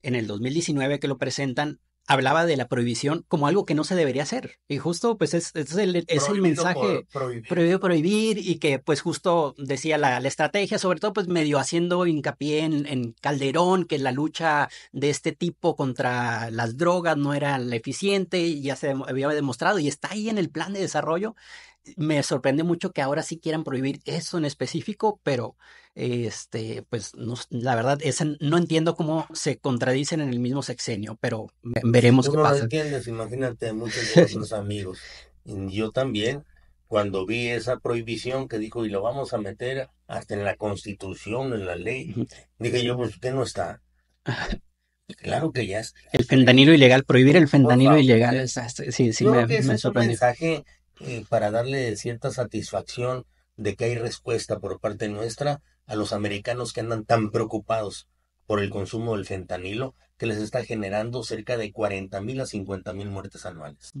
en el 2019 que lo presentan, hablaba de la prohibición como algo que no se debería hacer. Y justo, pues, es, el, e, mensaje prohibir. prohibido prohibir y que, pues, justo decía la, estrategia, sobre todo, pues, medio haciendo hincapié en, en, Calderón, que la lucha de este tipo contra las drogas no era la eficiente, ya se había demostrado y está ahí en el plan de desarrollo. Me sorprende mucho que ahora sí quieran prohibir eso en específico, pero este, pues no, la verdad, esa, no entiendo cómo se contradicen en el mismo sexenio, pero veremos qué pasa. entiendes, imagínate, muchos de nuestros amigos, yo también, cuando vi esa prohibición que dijo, y lo vamos a meter hasta en la constitución, en la ley, dije yo, pues usted no está. Claro que ya es. El fentanilo ilegal, prohibir el fentanilo ilegal, es, este, sí, sí, me, sorprendió. mensaje eh, para darle cierta satisfacción de que hay respuesta por parte nuestra a los americanos que andan tan preocupados por el consumo del fentanilo que les está generando cerca de 40 mil a 50 mil muertes anuales.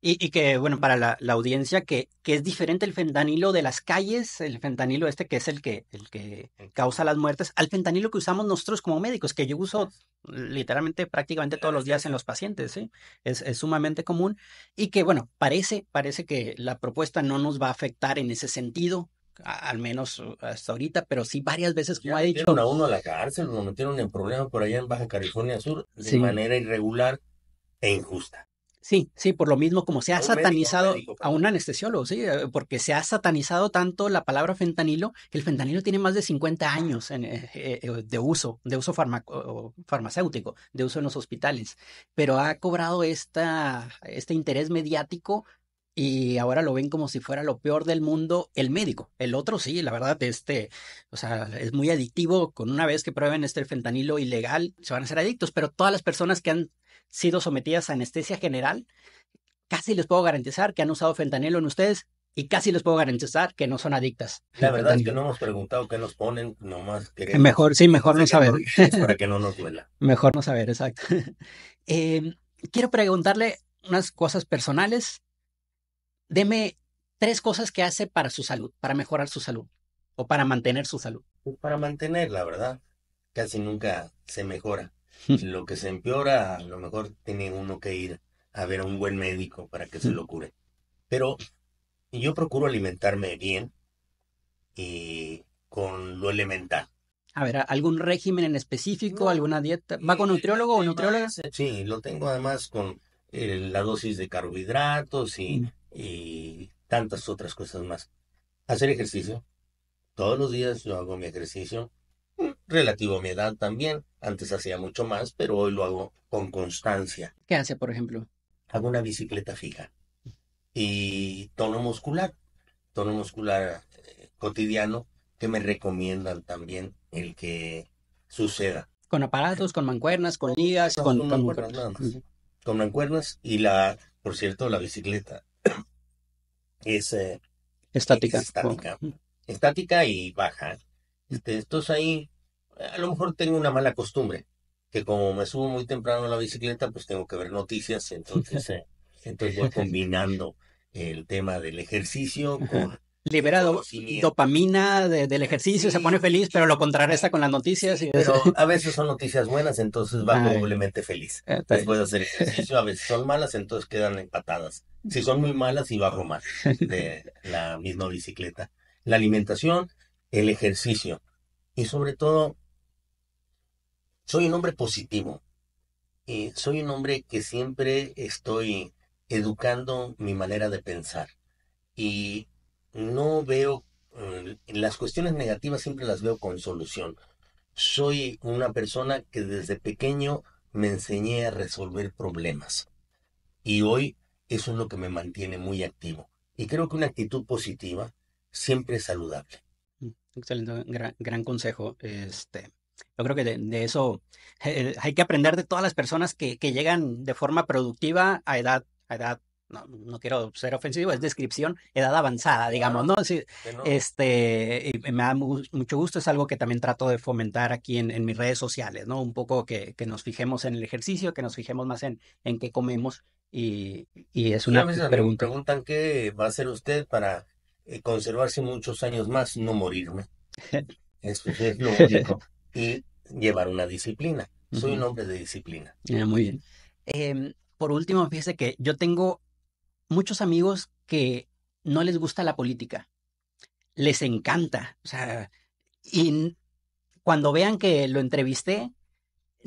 y, que, bueno, para la, audiencia, que, es diferente el fentanilo de las calles, el fentanilo este que es el que, el que causa las muertes, al fentanilo que usamos nosotros como médicos, que yo uso literalmente prácticamente todos los días en los pacientes, ¿sí? Es, es sumamente común y que, bueno, parece, parece que la propuesta no nos va a afectar en ese sentido, al menos uh, hasta ahorita, pero sí varias veces, como ha dicho. Metieron a uno a la cárcel, lo metieron en problemas por allá en Baja California Sur de manera irregular e injusta. Sí, sí, por lo mismo como se ha satanizado a un anestesiólogo, sí, eh, porque se ha satanizado tanto la palabra fentanilo que el fentanilo tiene más de 50 años eh, eh, de uso, de uso farmacéutico, de uso en los hospitales, pero ha cobrado esta, este interés mediático y ahora lo ven como si fuera lo peor del mundo el médico. El otro sí, la verdad, este, o sea, es muy adictivo. Con una vez que prueben este fentanilo ilegal, se van a ser adictos, pero todas las personas que han sido sometidas a anestesia general, casi les puedo garantizar que han usado fentanilo en ustedes y casi les puedo garantizar que no son adictas. La verdad es que no hemos preguntado qué nos ponen, nomás Mejor, sí, mejor no saber. Para que no nos duela. Mejor no saber, exacto. Em, quiero preguntarle unas cosas personales deme tres cosas que hace para su salud, para mejorar su salud o para mantener su salud. Pues, para mantener, la verdad, casi nunca se mejora. Lo que se empeora, a lo mejor tiene uno que ir a ver a un buen médico para que se lo cure. Pero yo procuro alimentarme bien y con lo elemental. A ver, ¿algún régimen en específico, alguna dieta? ¿Va con nutriólogo o nutrióloga? Eh, sí, lo tengo además con eh, la dosis de carbohidratos y mm y tantas otras cosas más. Hacer ejercicio. Todos los días yo hago mi ejercicio mm, relativo a mi edad también. Antes hacía mucho más, pero hoy lo hago con constancia. ¿Qué hace, por ejemplo? Hago una bicicleta fija y tono muscular, tono muscular eh, cotidiano que me recomiendan también el que suceda. Con aparatos, con mancuernas, con ligas, con, mancuernas. Con mancuernas y la, por cierto, la bicicleta es eh, estática. estática. y baja. Este, entonces ahí a lo mejor tengo una mala costumbre, que como me subo muy temprano a la bicicleta, pues tengo que ver noticias, entonces, eh, entonces voy combinando el tema del ejercicio con... Liberado dopamina del ejercicio, se pone feliz, pero lo contrarresta con las noticias. Y pero a veces son noticias buenas, entonces va doblemente feliz. Eh, Después de hacer ejercicio, a veces son malas, entonces quedan empatadas. Si son muy malas, iba a romar de la misma bicicleta. La alimentación, el ejercicio y sobre todo, soy un hombre positivo. Y soy un hombre que siempre estoy educando mi manera de pensar. Y no veo, eh, las cuestiones negativas siempre las veo con solución. Soy una persona que desde pequeño me enseñé a resolver problemas. Y hoy eso es lo que me mantiene muy activo. Y creo que una actitud positiva siempre es saludable. Mm, excelente, gran, gran consejo. Este, yo creo que de, eso eh, hay que aprender de todas las personas que, que llegan de forma productiva a edad, a edad no, no, quiero ser ofensivo, es descripción, edad avanzada, digamos, ¿no? este, me da mucho gusto, es algo que también trato de fomentar aquí en, en mis redes sociales, ¿no? Un poco que, que, nos fijemos en el ejercicio, que nos fijemos más en, en qué comemos y, es una pregunta. preguntan qué va a hacer usted para eh, conservarse muchos años más, no morirme. Eso es lo único. Y llevar una disciplina. Soy un hombre de disciplina. muy bien. Em, por último, fíjese que yo tengo muchos amigos que no les gusta la política. Les encanta. O sea, y cuando vean que lo entrevisté,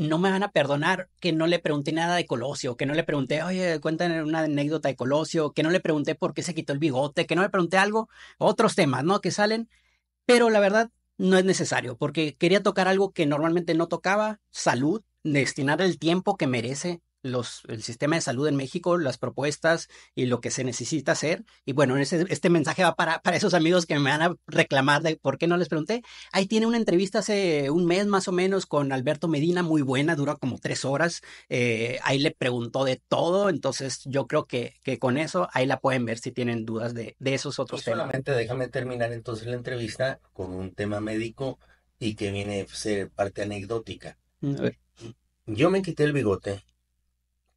no me van a perdonar que no le pregunté nada de Colosio, que no le pregunté, oye, cuéntame una anécdota de Colosio, que no le pregunté por qué se quitó el bigote, que no le pregunté algo, otros temas, ¿no? Que salen, pero la verdad no es necesario, porque quería tocar algo que normalmente no tocaba, salud, destinar el tiempo que merece el sistema de salud en México, las propuestas y lo que se necesita hacer. Y bueno, ese, este mensaje va para, para esos amigos que me van a reclamar de por qué no les pregunté. Ahí tiene una entrevista hace un mes más o menos con Alberto Medina, muy buena, dura como tres horas. Eh, ahí le preguntó de todo, entonces yo creo que, que con eso ahí la pueden ver si tienen dudas de, esos otros temas. Solamente déjame terminar entonces la entrevista con un tema médico y que viene a ser parte anecdótica. Mm, yo me quité el bigote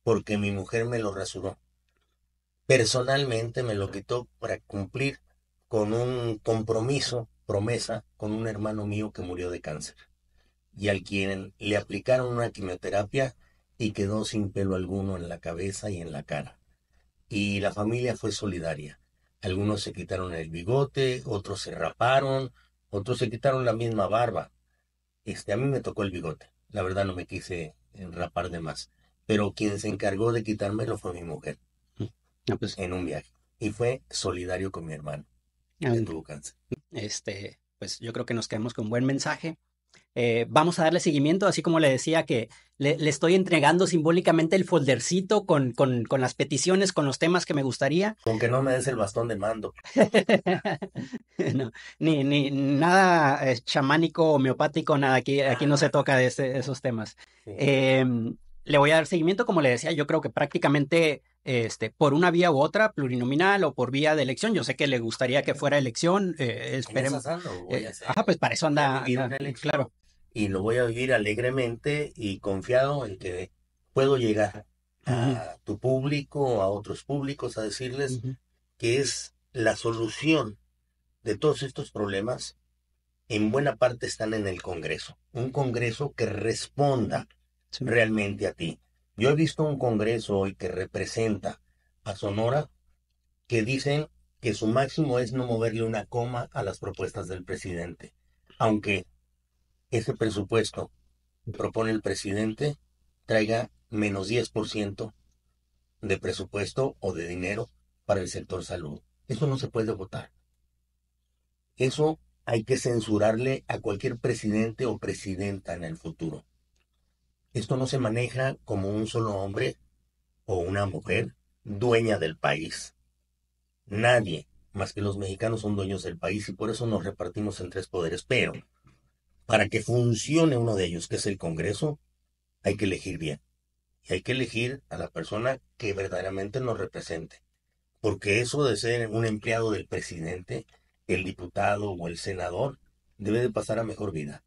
porque mi mujer me lo rasuró. Personalmente me lo quitó para cumplir con un compromiso, promesa, con un hermano mío que murió de cáncer y al quien le aplicaron una quimioterapia y quedó sin pelo alguno en la cabeza y en la cara. Y la familia fue solidaria. Algunos se quitaron el bigote, otros se raparon, otros se quitaron la misma barba. Este, a mí me tocó el bigote. La verdad no me quise rapar de más pero quien se encargó de quitármelo fue mi mujer. Ah, pues. En un viaje. Y fue solidario con mi hermano. que tuvo cáncer. Este, pues yo creo que nos quedamos con un buen mensaje. Eh, vamos a darle seguimiento, así como le decía que le, estoy entregando simbólicamente el foldercito con, con, las peticiones, con los temas que me gustaría. Con que no me des el bastón de mando. no, ni, ni nada eh, chamánico, homeopático, nada, aquí, aquí no se toca de esos temas. Em, le voy a dar seguimiento, como le decía, yo creo que prácticamente este, por una vía u otra, plurinominal o por vía de elección. Yo sé que le gustaría que fuera elección, eh, esperemos. Eh, pues para eso anda, claro. Y lo voy a vivir alegremente y confiado en que puedo llegar a tu público, a otros públicos, a decirles que es la solución de todos estos problemas. En buena parte están en el Congreso. Un Congreso que responda realmente a ti. Yo he visto un congreso hoy que representa a Sonora que dicen que su máximo es no moverle una coma a las propuestas del presidente, aunque ese presupuesto que propone el presidente traiga menos 10% de presupuesto o de dinero para el sector salud. Eso no se puede votar. Eso hay que censurarle a cualquier presidente o presidenta en el futuro. Esto no se maneja como un solo hombre o una mujer dueña del país. Nadie más que los mexicanos son dueños del país y por eso nos repartimos en tres poderes. Pero para que funcione uno de ellos, que es el Congreso, hay que elegir bien. Y hay que elegir a la persona que verdaderamente nos represente. Porque eso de ser un empleado del presidente, el diputado o el senador, debe de pasar a mejor vida.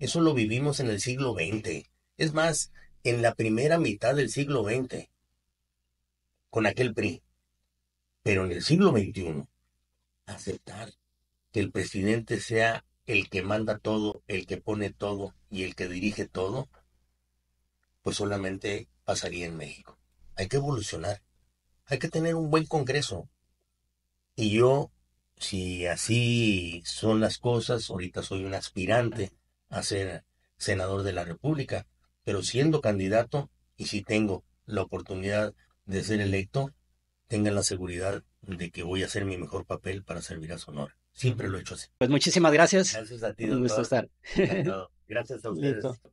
Eso lo vivimos en el siglo XX. Es más, en la primera mitad del siglo XX, con aquel PRI, pero en el siglo XXI, aceptar que el presidente sea el que manda todo, el que pone todo y el que dirige todo, pues solamente pasaría en México. Hay que evolucionar, hay que tener un buen Congreso. Y yo, si así son las cosas, ahorita soy un aspirante a ser senador de la República, pero siendo candidato y si tengo la oportunidad de ser electo, tengan la seguridad de que voy a hacer mi mejor papel para servir a Sonora. Siempre lo he hecho así. Pues muchísimas gracias. Gracias a ti. Un gusto estar. Gracias a ustedes.